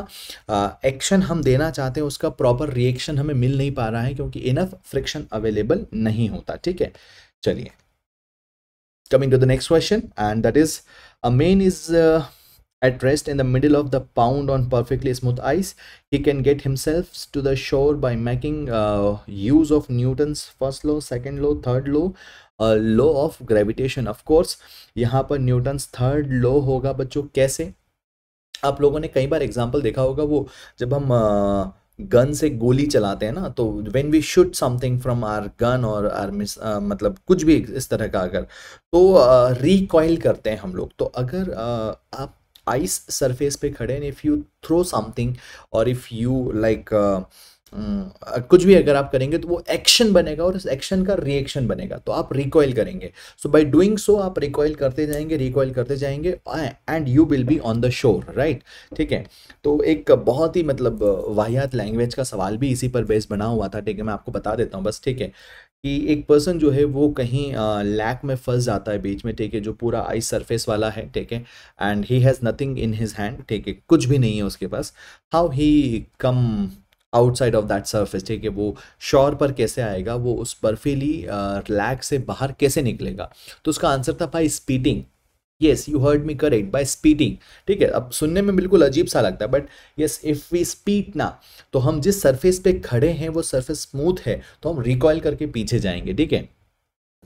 एक्शन हम देना चाहते हैं उसका प्रॉपर रिएक्शन हमें मिल नहीं पा रहा है क्योंकि इनफ फ्रिक्शन अवेलेबल नहीं होता ठीक है चलिए coming to the next question and that is a man is at rest in the middle of the pound on perfectly smooth ice. He can get himself to the shore by making uh, use of Newton's first law, second law, third law, a uh, law of gravitation of course yahan par newton's third law hoga bachcho kaise aap logo ne kai bar example dekha hoga wo jab hum uh, gun से गोली चलाते हैं ना तो when we shoot something from our gun और आर मिस मतलब कुछ भी इस तरह का अगर तो रिकॉइल uh, करते हैं हम लोग तो अगर uh, आप आइस सरफेस पे खड़े हैं इफ़ यू थ्रो समथिंग और इफ़ यू लाइक कुछ भी अगर आप करेंगे तो वो एक्शन बनेगा और इस एक्शन का रिएक्शन बनेगा तो आप रिकॉयल करेंगे सो बाय डूइंग सो आप रिकॉयल करते जाएंगे रिकॉयल करते जाएंगे and you will be on the shore right ठीक है तो एक बहुत ही मतलब वाहियात लैंग्वेज का सवाल भी इसी पर बेस बना हुआ था ठीक है मैं आपको बता देता हूँ बस ठीक है कि एक पर्सन जो है वो कहीं लैक में फंस जाता है बीच में ठीक है जो पूरा आई सरफेस वाला है ठीक है and he has nothing in his hand ठीक है कुछ भी नहीं है उसके पास how he come outside of that surface ठीक है वो शोर पर कैसे आएगा वो उस बर्फीली लैक से बाहर कैसे निकलेगा तो उसका आंसर था भाई speeding yes you heard me correct by spitting ठीक है अब सुनने में बिल्कुल अजीब सा लगता है but yes if we spit ना तो हम जिस सरफेस पे खड़े हैं वो सरफेस स्मूथ है तो हम रिकॉयल करके पीछे जाएंगे ठीक है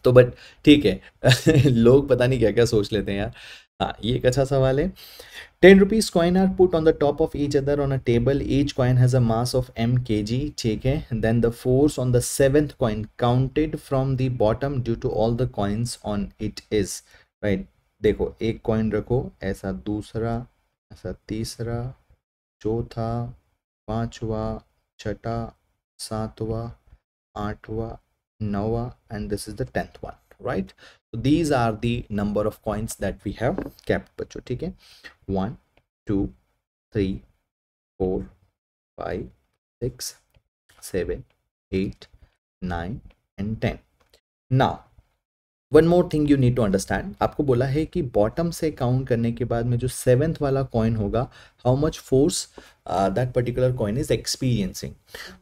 तो बट ठीक है लोग पता नहीं क्या क्या सोच लेते हैं यार हाँ ये एक अच्छा सवाल है ten rupees coin are put on the top of each other on a table each coin has a mass of M K G ठीक है then the force on the seventh coin counted from the bottom due to all the coins on it is right देखो एक कॉइन रखो ऐसा दूसरा ऐसा तीसरा चौथा पांचवा छठा सातवा आठवा नौवा and this is the tenth one right तो these are the number of coins that we have kept बच्चों ठीक है one two three four five six seven eight nine and ten now one more thing you need to understand आपको बोला है कि बॉटम से काउंट करने के बाद में जो सेवेंथ वाला कॉइन होगा how much force that particular coin is experiencing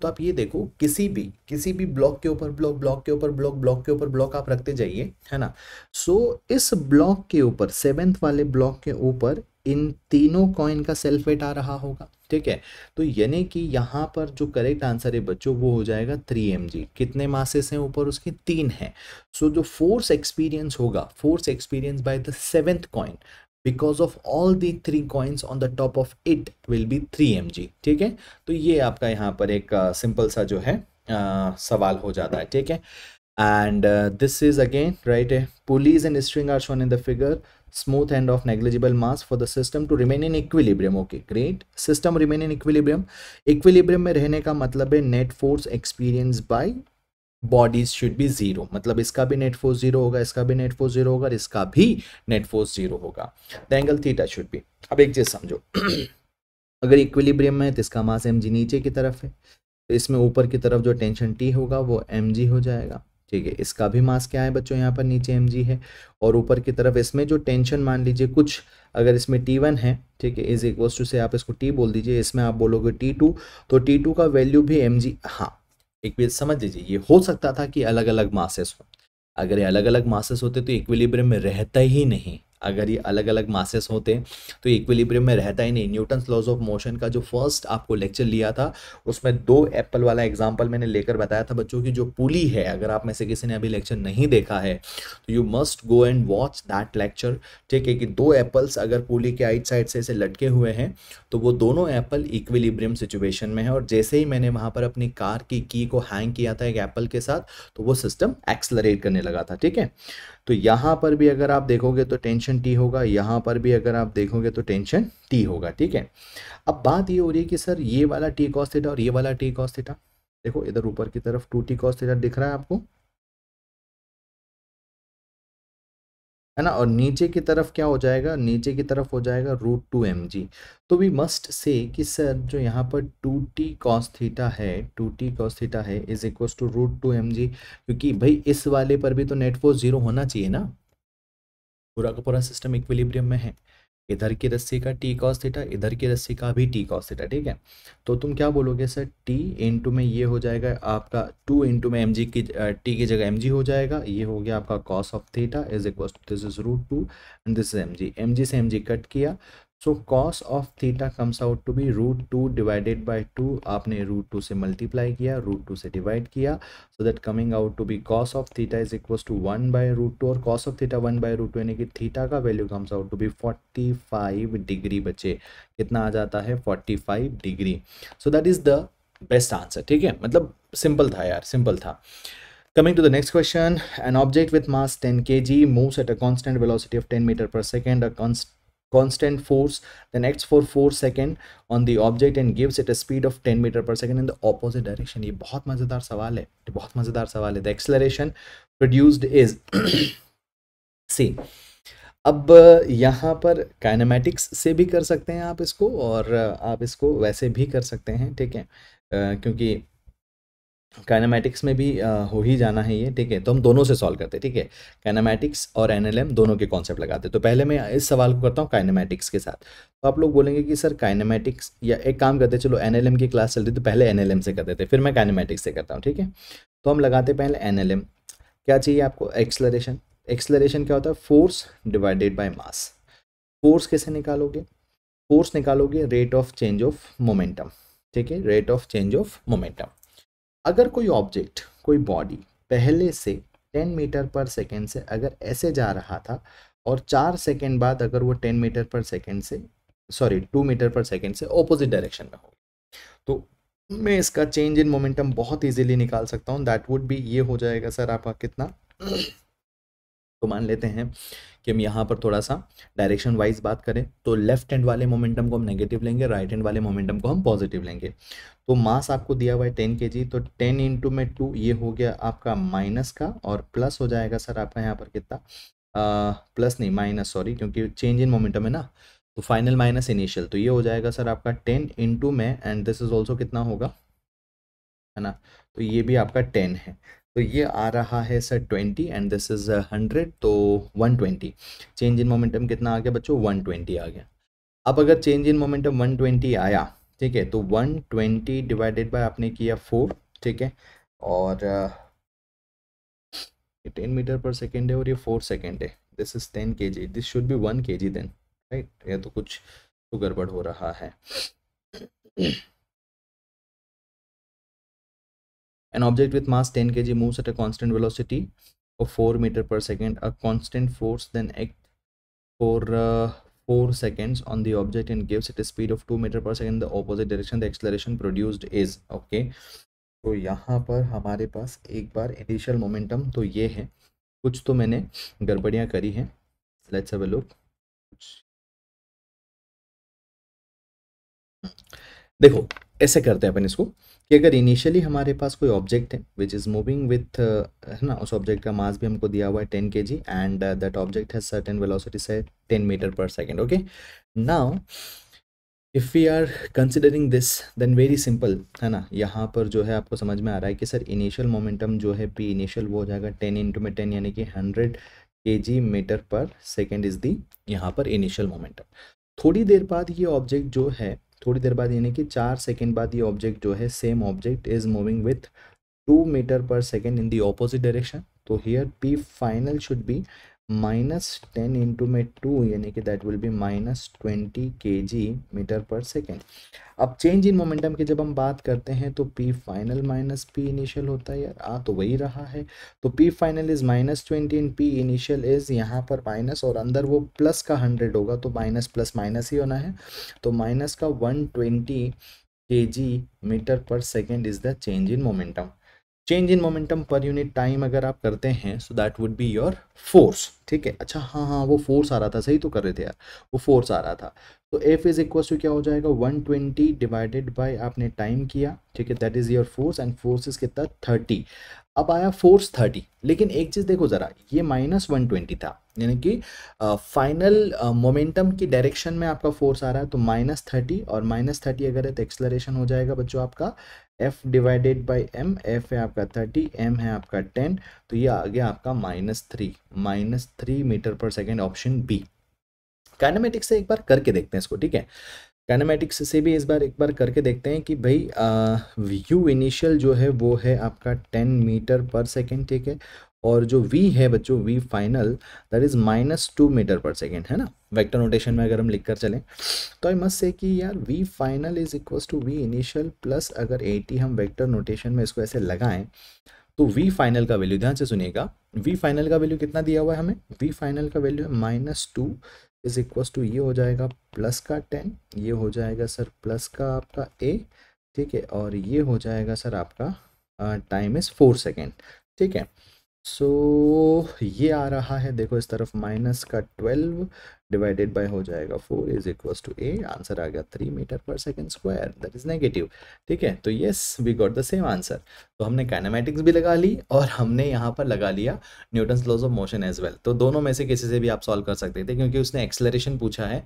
तो आप ये देखो किसी भी किसी भी ब्लॉक के ऊपर ब्लॉक ब्लॉक के ऊपर ब्लॉक ब्लॉक के ऊपर ब्लॉक आप रखते जाइए है ना सो so, इस ब्लॉक के ऊपर सेवेंथ वाले ब्लॉक के ऊपर इन तीनों कॉइन का सेल्फ वेट आ रहा होगा ठीक है तो यानी कि यहाँ पर जो करेक्ट आंसर है बच्चों वो हो जाएगा थ्री एम जी कितने मासेस हैं ऊपर उसके तीन हैं सो so, जो फोर्स एक्सपीरियंस होगा force experience by the seventh coin because of all the three coins on the top of it will be three M G ठीक है तो ये आपका यहाँ पर एक सिंपल uh, सा जो है uh, सवाल हो जाता है ठीक है and this is again right pulleys and string are shown in the figure smooth and of negligible mass for the system to remain in equilibrium okay great system remain in equilibrium equilibrium में रहने का मतलब है net force experience by bodies should be zero मतलब इसका भी नेट फोर्स जीरो होगा इसका भी नेट फोर्स जीरो होगा और इसका भी नेट फोर्स जीरो होगा the angle theta should be अब एक चीज समझो अगर इक्विलिब्रियम है तो इसका मास एम जी नीचे की तरफ है तो इसमें ऊपर की तरफ जो टेंशन टी होगा वो एम जी हो जाएगा ठीक है इसका भी मास क्या है बच्चों यहाँ पर नीचे एम जी है और ऊपर की तरफ इसमें जो टेंशन मान लीजिए कुछ अगर इसमें टी वन है ठीक है इज इक्वल्स टू से आप इसको टी बोल दीजिए इसमें आप बोलोगे टी टू तो टी टू का वैल्यू भी एम जी हाँ इक्विल समझ लीजिए ये हो सकता था कि अलग अलग मासेस हो अगर ये अलग अलग मासेस होते तो इक्विलिब्रियम में रहता ही नहीं अगर ये अलग अलग मासेस होते तो इक्विलिब्रियम में रहता ही नहीं न्यूटन्स लॉज ऑफ मोशन का जो फर्स्ट आपको लेक्चर लिया था उसमें दो एप्पल वाला एग्जाम्पल मैंने लेकर बताया था बच्चों की जो पुली है अगर आप में से किसी ने अभी लेक्चर नहीं देखा है तो you must go and watch that lecture ठीक है कि दो एप्पल्स अगर पुली के आइट साइड से ऐसे लटके हुए हैं तो वो दोनों एप्पल इक्विलिब्रियम सिचुएशन में है और जैसे ही मैंने वहाँ पर अपनी कार की की को हैंग किया था एक एप्पल के साथ तो वो सिस्टम एक्सलरेट करने लगा था ठीक है तो यहाँ पर भी अगर आप देखोगे तो टेंशन टी होगा यहाँ पर भी अगर आप देखोगे तो टेंशन टी होगा ठीक है अब बात ये हो रही है कि सर ये वाला टी कॉस्टेटा और ये वाला टी कॉस्टेटा देखो इधर ऊपर की तरफ टू टी कॉस्टेटा दिख रहा है आपको है ना और नीचे की तरफ क्या हो जाएगा नीचे की तरफ हो जाएगा रूट टू एम जी तो वी मस्ट से कि सर जो यहाँ पर टू टी कॉस थीटा है टू टी कॉस थीटा है is equal to root two M G क्योंकि भाई इस वाले पर भी तो नेट फोर्स जीरो होना चाहिए ना पूरा का पूरा सिस्टम इक्विलिब्रियम में है इधर की रस्सी का टी कॉस थीटा इधर की रस्सी का भी टी कॉस थीटा ठीक है तो तुम क्या बोलोगे सर टी इंटू में ये हो जाएगा आपका टू इंटू में एम जी की टी की जगह एम जी हो जाएगा ये हो गया आपका cos of theta is equal to this is root two and this is M G M G से एम जी कट किया so cos of theta comes out to be root two divided by two आपने रूट टू से मल्टीप्लाई किया रूट टू से डिवाइड किया so that coming out to be cos of theta is equal to one by root two और cos of theta one by root two यानी कि थीटा का value comes out to be forty five degree बचे कितना आ जाता है forty five degree so that is the best answer ठीक है मतलब सिंपल था यार सिंपल था Coming to the next question, an object with mass 10 kg moves at a constant velocity of 10 meter per second. A const constant force then acts for 4 second on the object and gives it a speed of 10 meter per second in the opposite direction ये बहुत मज़ेदार सवाल है बहुत मज़ेदार सवाल है the acceleration produced is see अब यहाँ पर काइनामेटिक्स से भी कर सकते हैं आप इसको और आप इसको वैसे भी कर सकते हैं ठीक है आ, क्योंकि काइनामेटिक्स में भी आ, हो ही जाना है ये ठीक है तो हम दोनों से सॉल्व करते हैं ठीक है काइनामेटिक्स और एन दोनों के कॉन्सेप्ट लगाते हैं तो पहले मैं इस सवाल को करता हूँ काइनामेटिक्स के साथ तो आप लोग बोलेंगे कि सर काइनामेटिक्स या एक काम करते चलो एन की क्लास चलती तो पहले एनएलएम से करते थे फिर मैं काइनामेटिक्स से करता हूँ ठीक है तो हम लगाते पहले एन क्या चाहिए आपको एक्सलरेशन एक्सलरेशन क्या होता है force divided by mass force कैसे निकालोगे फोर्स निकालोगे rate of change of momentum ठीक है rate of change of momentum अगर कोई ऑब्जेक्ट कोई बॉडी पहले से टेन मीटर पर सेकेंड से अगर ऐसे जा रहा था और चार सेकेंड बाद अगर वो टेन मीटर पर सेकेंड से sorry two metre per second से ऑपोजिट डायरेक्शन में हो तो मैं इसका चेंज इन मोमेंटम बहुत इजीली निकाल सकता हूँ दैट वुड भी ये हो जाएगा सर आपका कितना तो मान लेते हैं कि हम यहाँ पर थोड़ा सा डायरेक्शन वाइज बात करें तो लेफ्ट हैंड वाले मोमेंटम को हम नेगेटिव लेंगे राइट हैंड वाले मोमेंटम को हम पॉजिटिव लेंगे तो मास आपको दिया हुआ है टेन के तो टेन इंटू में टू ये हो गया आपका माइनस का और प्लस हो जाएगा सर आपका यहाँ पर कितना प्लस नहीं माइनस सॉरी क्योंकि चेंज इन मोमेंटम है ना तो फाइनल माइनस इनिशियल तो ये हो जाएगा सर आपका टेन इंटू में एंड दिस इज ऑल्सो कितना होगा है ना तो ये भी आपका टेन है तो ये आ रहा है sir twenty and this is hundred तो one twenty change in momentum कितना आ गया बच्चों वन ट्वेंटी आ गया अब अगर change in momentum one twenty आया ठीक है तो वन ट्वेंटी डिवाइडेड बाय आपने किया फोर ठीक है और टेन मीटर पर सेकेंड है और ये फोर सेकेंड है this is ten K G this should be one K G then right ये तो कुछ तो गड़बड़ हो रहा है An object with mass 10 kg moves at a constant velocity of 4 meter per second. A constant force then acts for uh, 4 seconds on the object and gives it a speed of 2 meter per second the opposite direction the acceleration produced is okay तो यहाँ पर हमारे पास एक बार इनिशियल मोमेंटम तो ये है कुछ तो मैंने गड़बड़ियाँ करी हैं लेट्स हैव अ लुक देखो ऐसे करते हैं अपन इसको कि अगर इनिशियली हमारे पास कोई ऑब्जेक्ट है विच इज़ मूविंग विथ है ना उस ऑब्जेक्ट का मास भी हमको दिया हुआ है ten K G and that object has certain velocity से ten metre per second okay now if we are considering this then very simple है ना यहाँ पर जो है आपको समझ में आ रहा है कि सर इनिशियल मोमेंटम जो है पी इनिशियल वो हो जाएगा टेन इंटू में टेन यानी कि hundred K G metre per second is the यहाँ पर इनिशियल मोमेंटम थोड़ी देर बाद ये ऑब्जेक्ट जो है थोड़ी देर बाद यानी कि चार सेकेंड बाद ये ऑब्जेक्ट जो है same object is moving with two metre per second in the opposite direction तो here P final should be minus ten into में टू यानी कि that will be minus twenty K G metre per second अब चेंज इन मोमेंटम की जब हम बात करते हैं तो P final minus P initial होता है यार आ तो वही रहा है तो P final is minus twenty in P initial is यहाँ पर माइनस और अंदर वो प्लस का हंड्रेड होगा तो माइनस प्लस माइनस ही होना है तो माइनस का one twenty K G metre per second is the change in momentum change in momentum per unit time अगर आप करते हैं so that would be your force ठीक है अच्छा हाँ हाँ वो फोर्स आ रहा था सही तो कर रहे थे यार वो फोर्स आ रहा था तो एफ इज इक्वल टू क्या हो जाएगा 120 डिवाइडेड बाई आपने टाइम किया ठीक है that is your force and force is कितना थर्टी अब आया फोर्स थर्टी लेकिन एक चीज़ देखो ज़रा ये माइनस वन ट्वेंटी था यानी कि फाइनल मोमेंटम की डायरेक्शन में आपका फोर्स आ रहा है तो माइनस थर्टी और माइनस थर्टी अगर है तो एक्सलरेशन हो जाएगा बच्चों आपका F divided by M F है आपका थर्टी एम है आपका टेन तो ये आ गया आपका minus three minus three metre per second option B kinematics से एक बार करके देखते हैं इसको ठीक है कैनामेटिक्स से भी इस बार एक बार करके देखते हैं कि भाई यू इनिशियल जो है वो है आपका टेन मीटर पर सेकेंड ठीक है और जो v है बच्चों v final that is minus two metre per second है ना वेक्टर नोटेशन में अगर हम लिख कर चलें तो आई मस्ट से कि यार v final is equal to v initial plus अगर 80 हम वेक्टर नोटेशन में इसको ऐसे लगाएं तो v फाइनल का वैल्यू ध्यान से सुनिएगा v फाइनल का वैल्यू कितना दिया हुआ है हमें v फाइनल का वैल्यू है minus two is equal to ये हो जाएगा प्लस का टेन ये हो जाएगा सर प्लस का आपका ए ठीक है और ये हो जाएगा सर आपका टाइम इज़ फोर सेकेंड ठीक है सो so, ये आ रहा है देखो इस तरफ माइनस का ट्वेल्व डिवाइडेड बाय हो जाएगा four is equal to A answer आ गया three metre per second square that is negative ठीक है तो yes we got the same answer तो हमने काइनामेटिक्स भी लगा ली और हमने यहाँ पर लगा लिया Newton laws of motion as well तो दोनों में से किसी से भी आप सॉल्व कर सकते थे क्योंकि उसने एक्सलरेशन पूछा है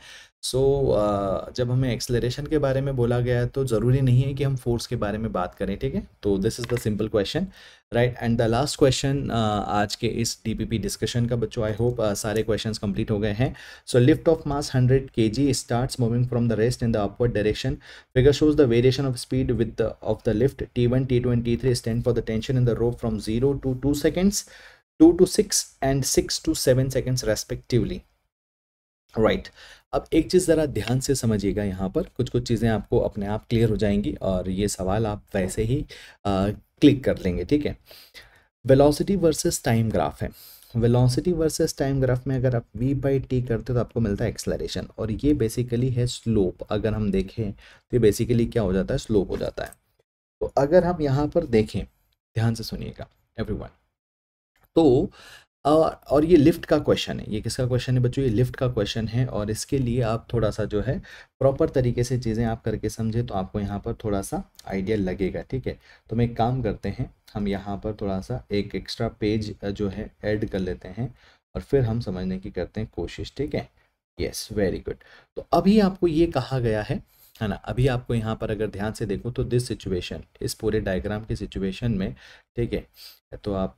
सो so, uh, जब हमें एक्सलरेशन के बारे में बोला गया है तो ज़रूरी नहीं है कि हम फोर्स के बारे में बात करें ठीक है तो this is the simple question right and the last question आज के इस डीपीपी डिस्कशन का बच्चों आई होप uh, सारे क्वेश्चंस कंप्लीट हो गए हैं so lift of mass 100 kg starts moving from the rest in the upward direction. Figure shows the variation of speed with the of the lift T1, T2 and T3 stand for the tension in the rope from 0 to 2 seconds, 2 to 6 and 6 to 7 seconds respectively. Right right. अब एक चीज़ ज़रा ध्यान से समझिएगा यहाँ पर कुछ कुछ चीज़ें आपको अपने आप क्लियर हो जाएंगी और ये सवाल आप वैसे ही आ, क्लिक कर लेंगे ठीक है वेलोसिटी वर्सेस टाइम ग्राफ है वेलोसिटी वर्सेस टाइम ग्राफ में अगर आप v बाई टी करते हो तो आपको मिलता है एक्सलरेशन और ये बेसिकली है स्लोप अगर हम देखें तो ये बेसिकली क्या हो जाता है स्लोप हो जाता है तो अगर हम यहाँ पर देखें ध्यान से सुनिएगा एवरीवन तो और और ये लिफ्ट का क्वेश्चन है ये किसका क्वेश्चन है बच्चों ये लिफ्ट का क्वेश्चन है और इसके लिए आप थोड़ा सा जो है प्रॉपर तरीके से चीज़ें आप करके समझे तो आपको यहाँ पर थोड़ा सा आइडिया लगेगा ठीक है तो हम एक काम करते हैं हम यहाँ पर थोड़ा सा एक एक्स्ट्रा पेज जो है ऐड कर लेते हैं और फिर हम समझने की करते हैं कोशिश ठीक है येस वेरी गुड तो अभी आपको ये कहा गया है है ना अभी आपको यहाँ पर अगर ध्यान से देखो तो दिस सिचुएशन इस पूरे डायग्राम की सिचुएशन में ठीक है तो आप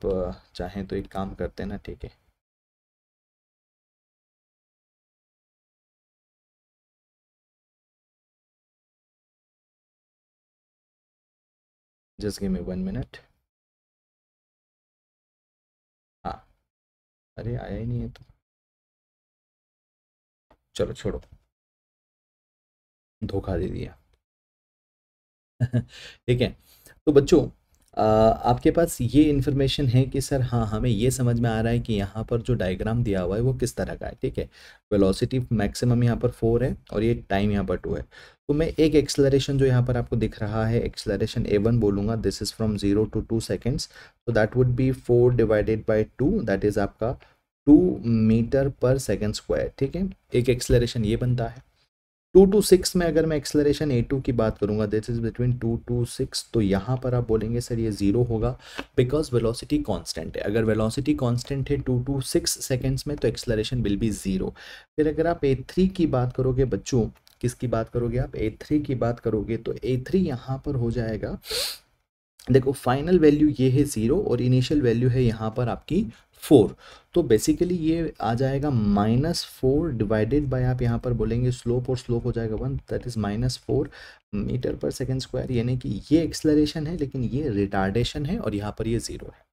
चाहें तो एक काम करते हैं ना ठीक है just give me one minute हाँ अरे आया ही नहीं है तो चलो छोड़ो धोखा दे दिया ठीक है तो बच्चों आपके पास ये इन्फॉर्मेशन है कि सर हाँ हमें ये समझ में आ रहा है कि यहाँ पर जो डायग्राम दिया हुआ है वो किस तरह का है ठीक है वेलोसिटी मैक्सिमम यहाँ पर फोर है और ये टाइम यहाँ पर टू है तो मैं एक एक्सलरेशन जो यहाँ पर आपको दिख रहा है एक्सलरेशन ए वन बोलूँगा this is from zero to two seconds तो that would be four divided by two that is आपका two metre per second square ठीक है एक एक्सलरेशन ये बनता है टू टू सिक्स में अगर मैं एक्सलरेशन ए टू की बात करूंगा this is between two to six तो यहाँ पर आप बोलेंगे सर ये ज़ीरो होगा बिकॉज वेलोसिटी कांस्टेंट है अगर वेलोसिटी कांस्टेंट है टू टू सिक्स सेकेंड्स में तो एक्सलरेशन विल बी ज़ीरो फिर अगर आप ए थ्री की बात करोगे बच्चों किसकी बात करोगे आप ए थ्री की बात करोगे तो ए थ्री यहाँ पर हो जाएगा देखो फाइनल वैल्यू ये है ज़ीरो और इनिशियल वैल्यू है यहाँ पर आपकी फोर तो बेसिकली ये आ जाएगा माइनस फोर डिवाइडेड बाय आप यहाँ पर बोलेंगे स्लोप और स्लोप हो जाएगा one that is minus four metre per second square यानी कि ये एक्सलरेशन है लेकिन ये रिटार्डेशन है और यहाँ पर ये ज़ीरो है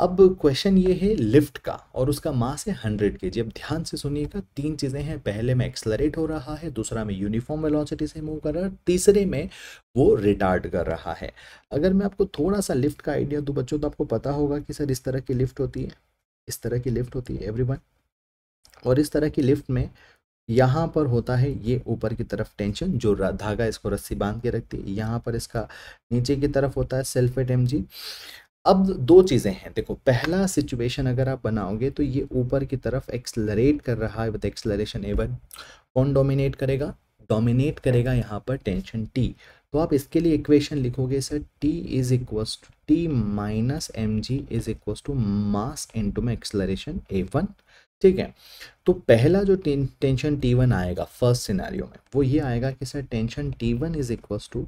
अब क्वेश्चन ये है लिफ्ट का और उसका मास है हंड्रेड के जी अब ध्यान से सुनिएगा तीन चीज़ें हैं पहले में एक्सलरेट हो रहा है दूसरा में यूनिफॉर्म वेलोसिटी से मूव कर रहा है तीसरे में वो रिटार्ड कर रहा है अगर मैं आपको थोड़ा सा लिफ्ट का आइडिया दूँ बच्चों तो आपको पता होगा कि सर इस तरह की लिफ्ट होती है इस तरह की लिफ्ट होती है एवरी और इस तरह की लिफ्ट में यहाँ पर होता है ये ऊपर की तरफ टेंशन जो धागा इसको रस्सी बांध के रखती है यहाँ पर इसका नीचे की तरफ होता है सेल्फ एट एम अब दो चीज़ें हैं देखो पहला सिचुएशन अगर आप बनाओगे तो ये ऊपर की तरफ एक्सलरेट कर रहा है विद एक्सलरेशन एवन कौन डोमिनेट करेगा डोमिनेट करेगा यहाँ पर टेंशन टी तो आप इसके लिए इक्वेशन लिखोगे sir T is equal to T minus M G is equals to mass into में एक्सलरेशन ए वन ठीक है तो पहला जो टेंशन टी वन आएगा फर्स्ट सिनारियो में वो ये आएगा कि sir tension T one is equals to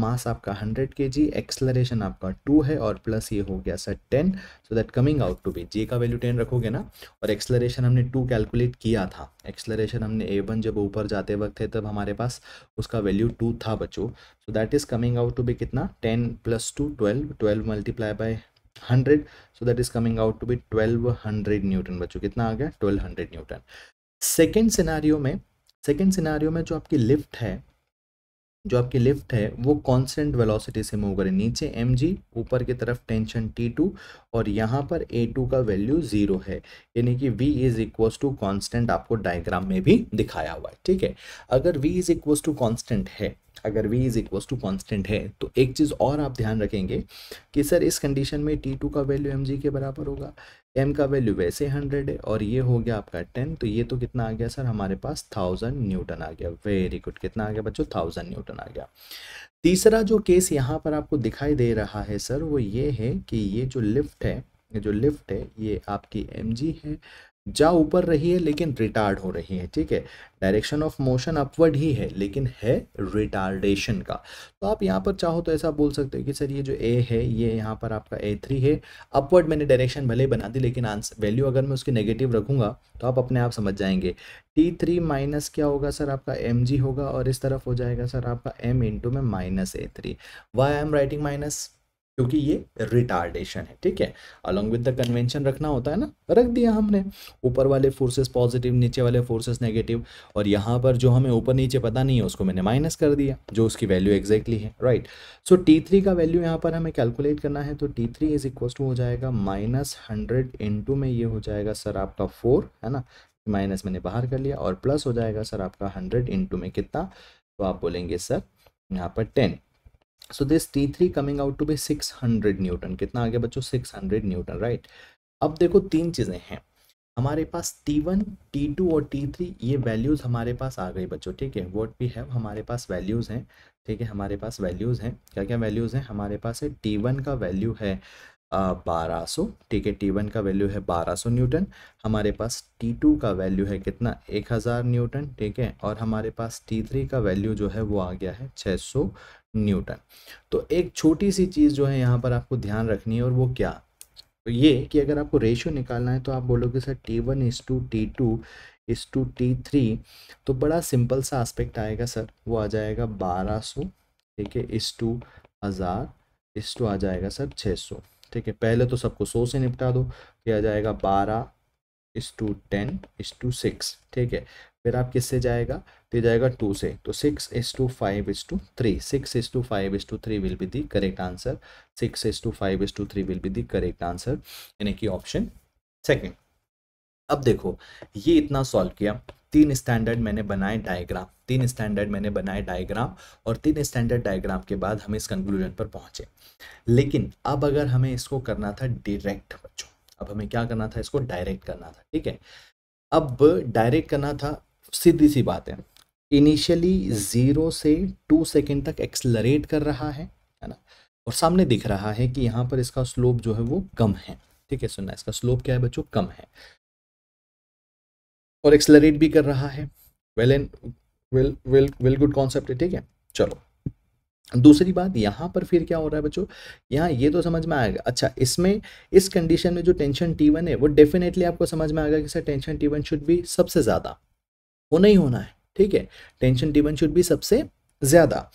mass आपका 100 के जी एक्सलरेशन आपका 2 है और प्लस ये हो गया sir 10 so that coming out to be G का वैल्यू 10 रखोगे ना और एक्सलरेशन हमने 2 कैलकुलेट किया था एक्सलरेशन हमने ए वन जब ऊपर जाते वक्त थे तब हमारे पास उसका वैल्यू 2 था बच्चों so that is coming out to be कितना 10 plus two twelve twelve multiply by hundred so that is coming out to be twelve hundred Newton बच्चों कितना आ गया twelve hundred Newton second scenario में सेकेंड सिनारियो में जो आपकी लिफ्ट है जो आपकी लिफ्ट है वो कांस्टेंट वेलोसिटी से मूव करें नीचे एम जी ऊपर की तरफ टेंशन टी टू और यहाँ पर ए टू का वैल्यू ज़ीरो है यानी कि V is equal to constant आपको डायग्राम में भी दिखाया हुआ है ठीक है अगर V is equal to constant है अगर V is equal to constant है तो एक चीज़ और आप ध्यान रखेंगे कि सर इस कंडीशन में टू का वैल्यू जी के बराबर होगा एम का वैल्यू वैसे हंड्रेड है और ये हो गया आपका टेन तो ये तो कितना आ गया सर हमारे पास थाउजेंड न्यूटन आ गया वेरी गुड कितना आ गया बच्चों थाउजेंड न्यूटन आ गया तीसरा जो केस यहाँ पर आपको दिखाई दे रहा है सर वो ये है कि ये जो लिफ्ट है जो लिफ्ट है ये आपकी एम है जा ऊपर रही है लेकिन रिटार्ड हो रही है ठीक है डायरेक्शन ऑफ मोशन अपवर्ड ही है लेकिन है रिटार्डेशन का तो आप यहाँ पर चाहो तो ऐसा बोल सकते हो कि सर ये जो ए है ये यहाँ पर आपका ए थ्री है अपवर्ड मैंने डायरेक्शन भले बना दी लेकिन आंसर वैल्यू अगर मैं उसकी नेगेटिव रखूंगा तो आप अपने आप समझ जाएंगे टी थ्री माइनस क्या होगा सर आपका एम जी होगा और इस तरफ हो जाएगा सर आपका एम इंटू में minus A three why I am writing minus क्योंकि ये रिटार्डेशन है ठीक है अलॉन्ग विद द कन्वेंशन रखना होता है ना रख दिया हमने ऊपर वाले फोर्सेस पॉजिटिव नीचे वाले फोर्सेस नेगेटिव और यहाँ पर जो हमें ऊपर नीचे पता नहीं है उसको मैंने माइनस कर दिया जो उसकी वैल्यू एग्जैक्टली है राइट सो टी थ्री का वैल्यू यहाँ पर हमें कैलकुलेट करना है तो T three is equal to हो जाएगा माइनस हंड्रेड इंटू में ये हो जाएगा सर आपका फोर है ना माइनस मैंने बाहर कर लिया और प्लस हो जाएगा सर आपका हंड्रेड इंटू में कितना तो आप बोलेंगे सर यहाँ पर ten so this T three coming out to be six hundred Newton कितना आ गया बच्चों सिक्स हंड्रेड न्यूटन राइट अब देखो तीन चीज़ें हैं हमारे पास टी वन टी टू और टी थ्री ये वैल्यूज़ हमारे पास आ गई बच्चों ठीक है वॉट वी हैव हमारे पास वैल्यूज़ हैं ठीक है हमारे पास वैल्यूज़ हैं क्या क्या वैल्यूज़ हैं हमारे पास है टी वन का वैल्यू है बारह सौ ठीक है टी वन का वैल्यू है बारह सौ न्यूटन हमारे पास टी टू का वैल्यू है कितना एक हज़ार न्यूटन ठीक है और हमारे पास टी थ्री का वैल्यू जो है वो आ गया है छः सौ न्यूटन तो एक छोटी सी चीज़ जो है यहाँ पर आपको ध्यान रखनी है और वो क्या तो ये कि अगर आपको रेशियो निकालना है तो आप बोलोगे sir T one is to T two is to T three तो बड़ा सिंपल सा आस्पेक्ट आएगा सर वो आ जाएगा बारह सौ ठीक है इस टू हज़ार इस टू आ जाएगा सर छः सौ ठीक है पहले तो सबको सौ से निपटा दो तो आ जाएगा बारह is to ten is to six ठीक है फिर आप किससे जाएगा तो जाएगा टू से तो six is to five is to three six is to five is to three will be the correct answer six is to five is to three will be the correct answer यानी कि ऑप्शन सेकेंड अब देखो ये इतना सॉल्व किया तीन स्टैंडर्ड मैंने बनाए डायग्राम तीन स्टैंडर्ड मैंने बनाए डायग्राम और तीन स्टैंडर्ड डायग्राम के बाद हम इस कंक्लूजन पर पहुंचे लेकिन अब अगर हमें इसको करना था डायरेक्ट बच्चों अब हमें क्या करना था इसको डायरेक्ट करना था ठीक है अब डायरेक्ट करना था सीधी सी बात है इनिशियली ज़ीरो से टू सेकेंड तक एक्सलरेट कर रहा है है ना और सामने दिख रहा है कि यहाँ पर इसका स्लोप जो है वो कम है ठीक है सुनना इसका स्लोप क्या है बच्चों कम है और एक्सलरेट भी कर रहा है well and well well well good concept है ठीक है चलो दूसरी बात यहाँ पर फिर क्या हो रहा है बच्चों यहाँ ये तो समझ में आएगा अच्छा इसमें इस कंडीशन में जो टेंशन T1 है वो डेफिनेटली आपको समझ में आएगा कि sir tension T1 one should भी सबसे ज़्यादा वो नहीं होना है ठीक है टेंशन T1 वन शुड भी सबसे ज़्यादा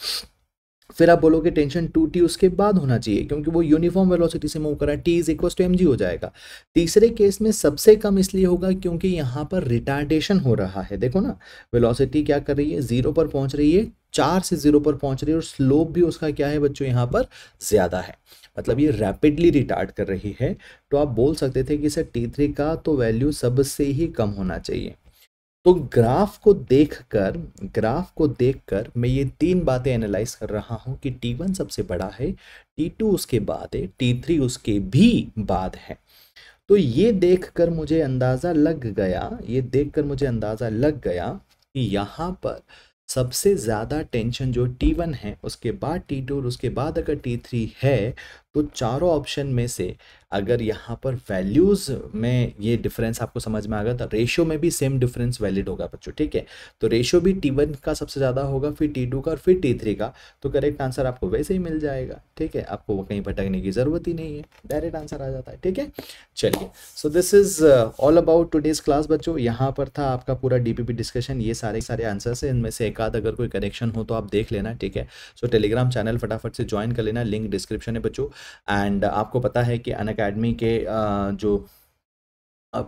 फिर आप बोलोगे टेंशन टू टी उसके बाद होना चाहिए क्योंकि वो यूनिफॉर्म वेलोसिटी से मूव कर रहा है T is equal to M हो जाएगा तीसरे केस में सबसे कम इसलिए होगा क्योंकि यहाँ पर रिटार्डेशन हो रहा है देखो ना वेलोसिटी क्या कर रही है जीरो पर पहुँच रही है चार से जीरो पर पहुँच रही है और स्लोप भी उसका क्या है बच्चों यहाँ पर ज़्यादा है मतलब ये रैपिडली रिटार्ड कर रही है तो आप बोल सकते थे कि सर टी का तो वैल्यू सबसे ही कम होना चाहिए तो ग्राफ को देखकर ग्राफ को देखकर मैं ये तीन बातें एनालाइज कर रहा हूँ कि टी वन सबसे बड़ा है टी टू उसके बाद है टी थ्री उसके भी बाद है तो ये देखकर मुझे अंदाज़ा लग गया ये देखकर मुझे अंदाज़ा लग गया कि यहाँ पर सबसे ज़्यादा टेंशन जो टी वन है उसके बाद टी टू और उसके बाद अगर टी थ्री है तो चारों ऑप्शन में से अगर यहाँ पर वैल्यूज़ में ये डिफरेंस आपको समझ में आ गया तो रेशो में भी सेम डिफरेंस वैलिड होगा बच्चों ठीक है तो रेशो भी टी वन का सबसे ज़्यादा होगा फिर टी टू का और फिर टी थ्री का तो करेक्ट आंसर आपको वैसे ही मिल जाएगा ठीक है आपको वो कहीं भटकने की ज़रूरत ही नहीं है डायरेक्ट आंसर आ जाता है ठीक है चलिए so this is all about today's class बच्चों यहाँ पर था आपका पूरा डी डिस्कशन ये सारे सारे आंसर्स है इनमें से एक आध अगर कोई करेक्शन हो तो आप देख लेना ठीक है सो टेलीग्राम चैनल फटाफट से ज्वाइन कर लेना लिंक डिस्क्रिप्शन है बच्चों एंड आपको पता है कि अनक अकेडमी के जो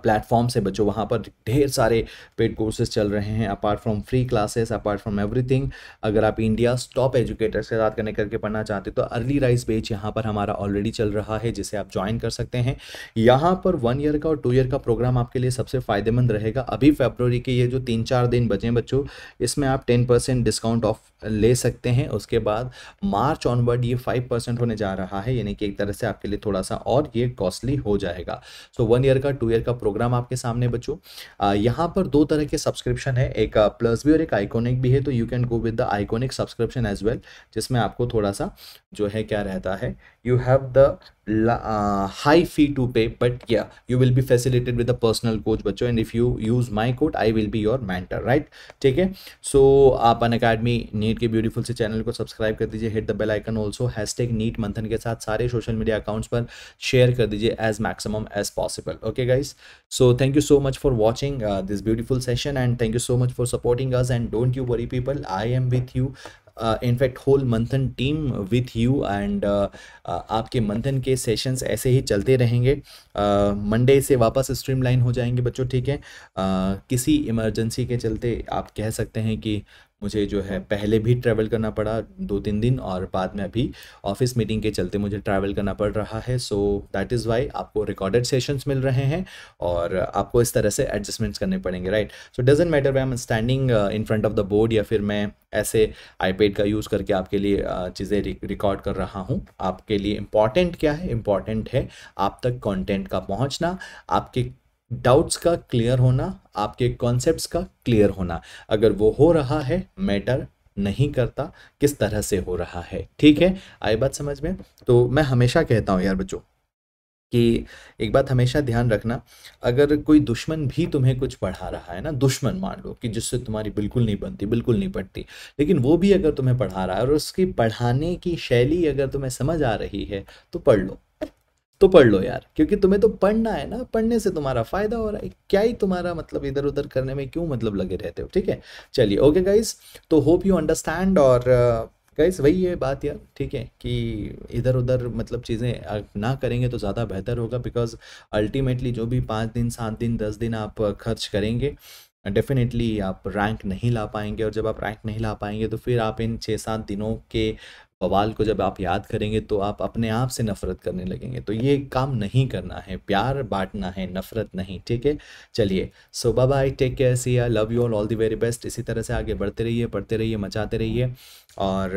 प्लेटफॉर्म से बच्चों वहाँ पर ढेर सारे पेड कोर्सेज चल रहे हैं apart from free classes apart from everything अगर आप इंडिया टॉप एजुकेटर्स के साथ कनेक्ट करके पढ़ना चाहते तो अर्ली राइज बेच यहाँ पर हमारा ऑलरेडी चल रहा है जिसे आप ज्वाइन कर सकते हैं यहाँ पर वन ईयर का और टू ईयर का प्रोग्राम आपके लिए सबसे फ़ायदेमंद रहेगा अभी फेबररी के ये जो तीन चार दिन बचे बच्चों इसमें आप टेन परसेंट डिस्काउंट ऑफ ले सकते हैं उसके बाद मार्च ऑनवर्ड ये फाइव परसेंट होने जा रहा है यानी कि एक तरह से आपके लिए थोड़ा सा और ये कॉस्टली हो जाएगा सो वन ईयर का टू ईयर का प्रोग्राम आपके सामने बच्चों यहाँ पर दो तरह के सब्सक्रिप्शन है एक प्लस भी और एक आइकोनिक भी है तो you can go with the iconic subscription as well जिसमें आपको थोड़ा सा जो है क्या रहता है you have the uh, high fee to pay but yeah you will be facilitated with a personal coach bacho and if you use my code i will be your mentor right ठीक है सो आप अन अकेडमी नीट के ब्यूटीफुल से चैनल को सब्सक्राइब कर दीजिए hit the bell icon also hashtag NEET Manthan के साथ सारे सोशल मीडिया अकाउंट्स पर शेयर कर दीजिए as maximum as possible okay guys so thank you so much for watching this beautiful session and thank you so much for supporting us and don't you worry people I am with you in fact whole Manthan team with you and आपके मंथन के सेशंस ऐसे ही चलते रहेंगे मंडे uh, से वापस स्ट्रीमलाइन हो जाएंगे बच्चों ठीक है uh, किसी इमरजेंसी के चलते आप कह सकते हैं कि मुझे जो है पहले भी ट्रैवल करना पड़ा दो तीन दिन और बाद में अभी ऑफिस मीटिंग के चलते मुझे ट्रैवल करना पड़ रहा है सो दैट इज़ वाई आपको रिकॉर्डेड सेशंस मिल रहे हैं और आपको इस तरह से एडजस्टमेंट्स करने पड़ेंगे right so doesn't matter where am standing in front of the board या फिर मैं ऐसे आईपैड का यूज़ करके आपके लिए uh, चीज़ें रिकॉर्ड कर रहा हूँ आपके लिए इम्पॉर्टेंट क्या है इम्पॉर्टेंट है आप तक कॉन्टेंट का पहुँचना आपके डाउट्स का क्लियर होना आपके कॉन्सेप्ट्स का क्लियर होना अगर वो हो रहा है मैटर नहीं करता किस तरह से हो रहा है ठीक है आई बात समझ में तो मैं हमेशा कहता हूँ यार बच्चों कि एक बात हमेशा ध्यान रखना अगर कोई दुश्मन भी तुम्हें कुछ पढ़ा रहा है ना दुश्मन मान लो कि जिससे तुम्हारी बिल्कुल नहीं बनती बिल्कुल नहीं पड़ती लेकिन वो भी अगर तुम्हें पढ़ा रहा है और उसकी पढ़ाने की शैली अगर तुम्हें समझ आ रही है तो पढ़ लो तो पढ़ लो यार क्योंकि तुम्हें तो पढ़ना है ना पढ़ने से तुम्हारा फ़ायदा हो रहा है क्या ही तुम्हारा मतलब इधर उधर करने में क्यों मतलब लगे रहते हो ठीक है चलिए ओके गाइज तो होप यू अंडरस्टैंड और गाइस uh, वही है बात यार ठीक है कि इधर उधर मतलब चीज़ें ना करेंगे तो ज़्यादा बेहतर होगा बिकॉज अल्टीमेटली जो भी पाँच दिन सात दिन दस दिन आप खर्च करेंगे डेफिनेटली आप रैंक नहीं ला पाएंगे और जब आप रैंक नहीं ला पाएंगे तो फिर आप इन छः सात दिनों के बवाल को जब आप याद करेंगे तो आप अपने आप से नफरत करने लगेंगे तो ये काम नहीं करना है प्यार बांटना है नफरत नहीं ठीक है चलिए so bye take care see I love you all all the very best इसी तरह से आगे बढ़ते रहिए पढ़ते रहिए मचाते रहिए और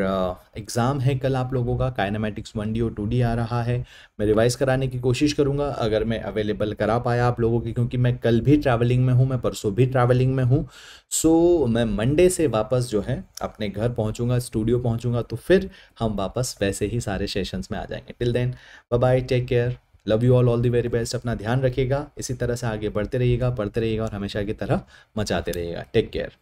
एग्ज़ाम है कल आप लोगों का काइनामेटिक्स वन डी और टू डी आ रहा है मैं रिवाइज़ कराने की कोशिश करूँगा अगर मैं अवेलेबल करा पाया आप लोगों की क्योंकि मैं कल भी ट्रैवलिंग में हूँ मैं परसों भी ट्रैवलिंग में हूँ सो मैं मंडे से वापस जो है अपने घर पहुँचूँगा स्टूडियो पहुँचूँगा तो फिर हम वापस वैसे ही सारे सेशंस में आ जाएंगे till then bye take care love you all all the very best अपना ध्यान रखिएगा इसी तरह से आगे बढ़ते रहिएगा पढ़ते रहिएगा और हमेशा की तरह मचाते रहिएगा टेक केयर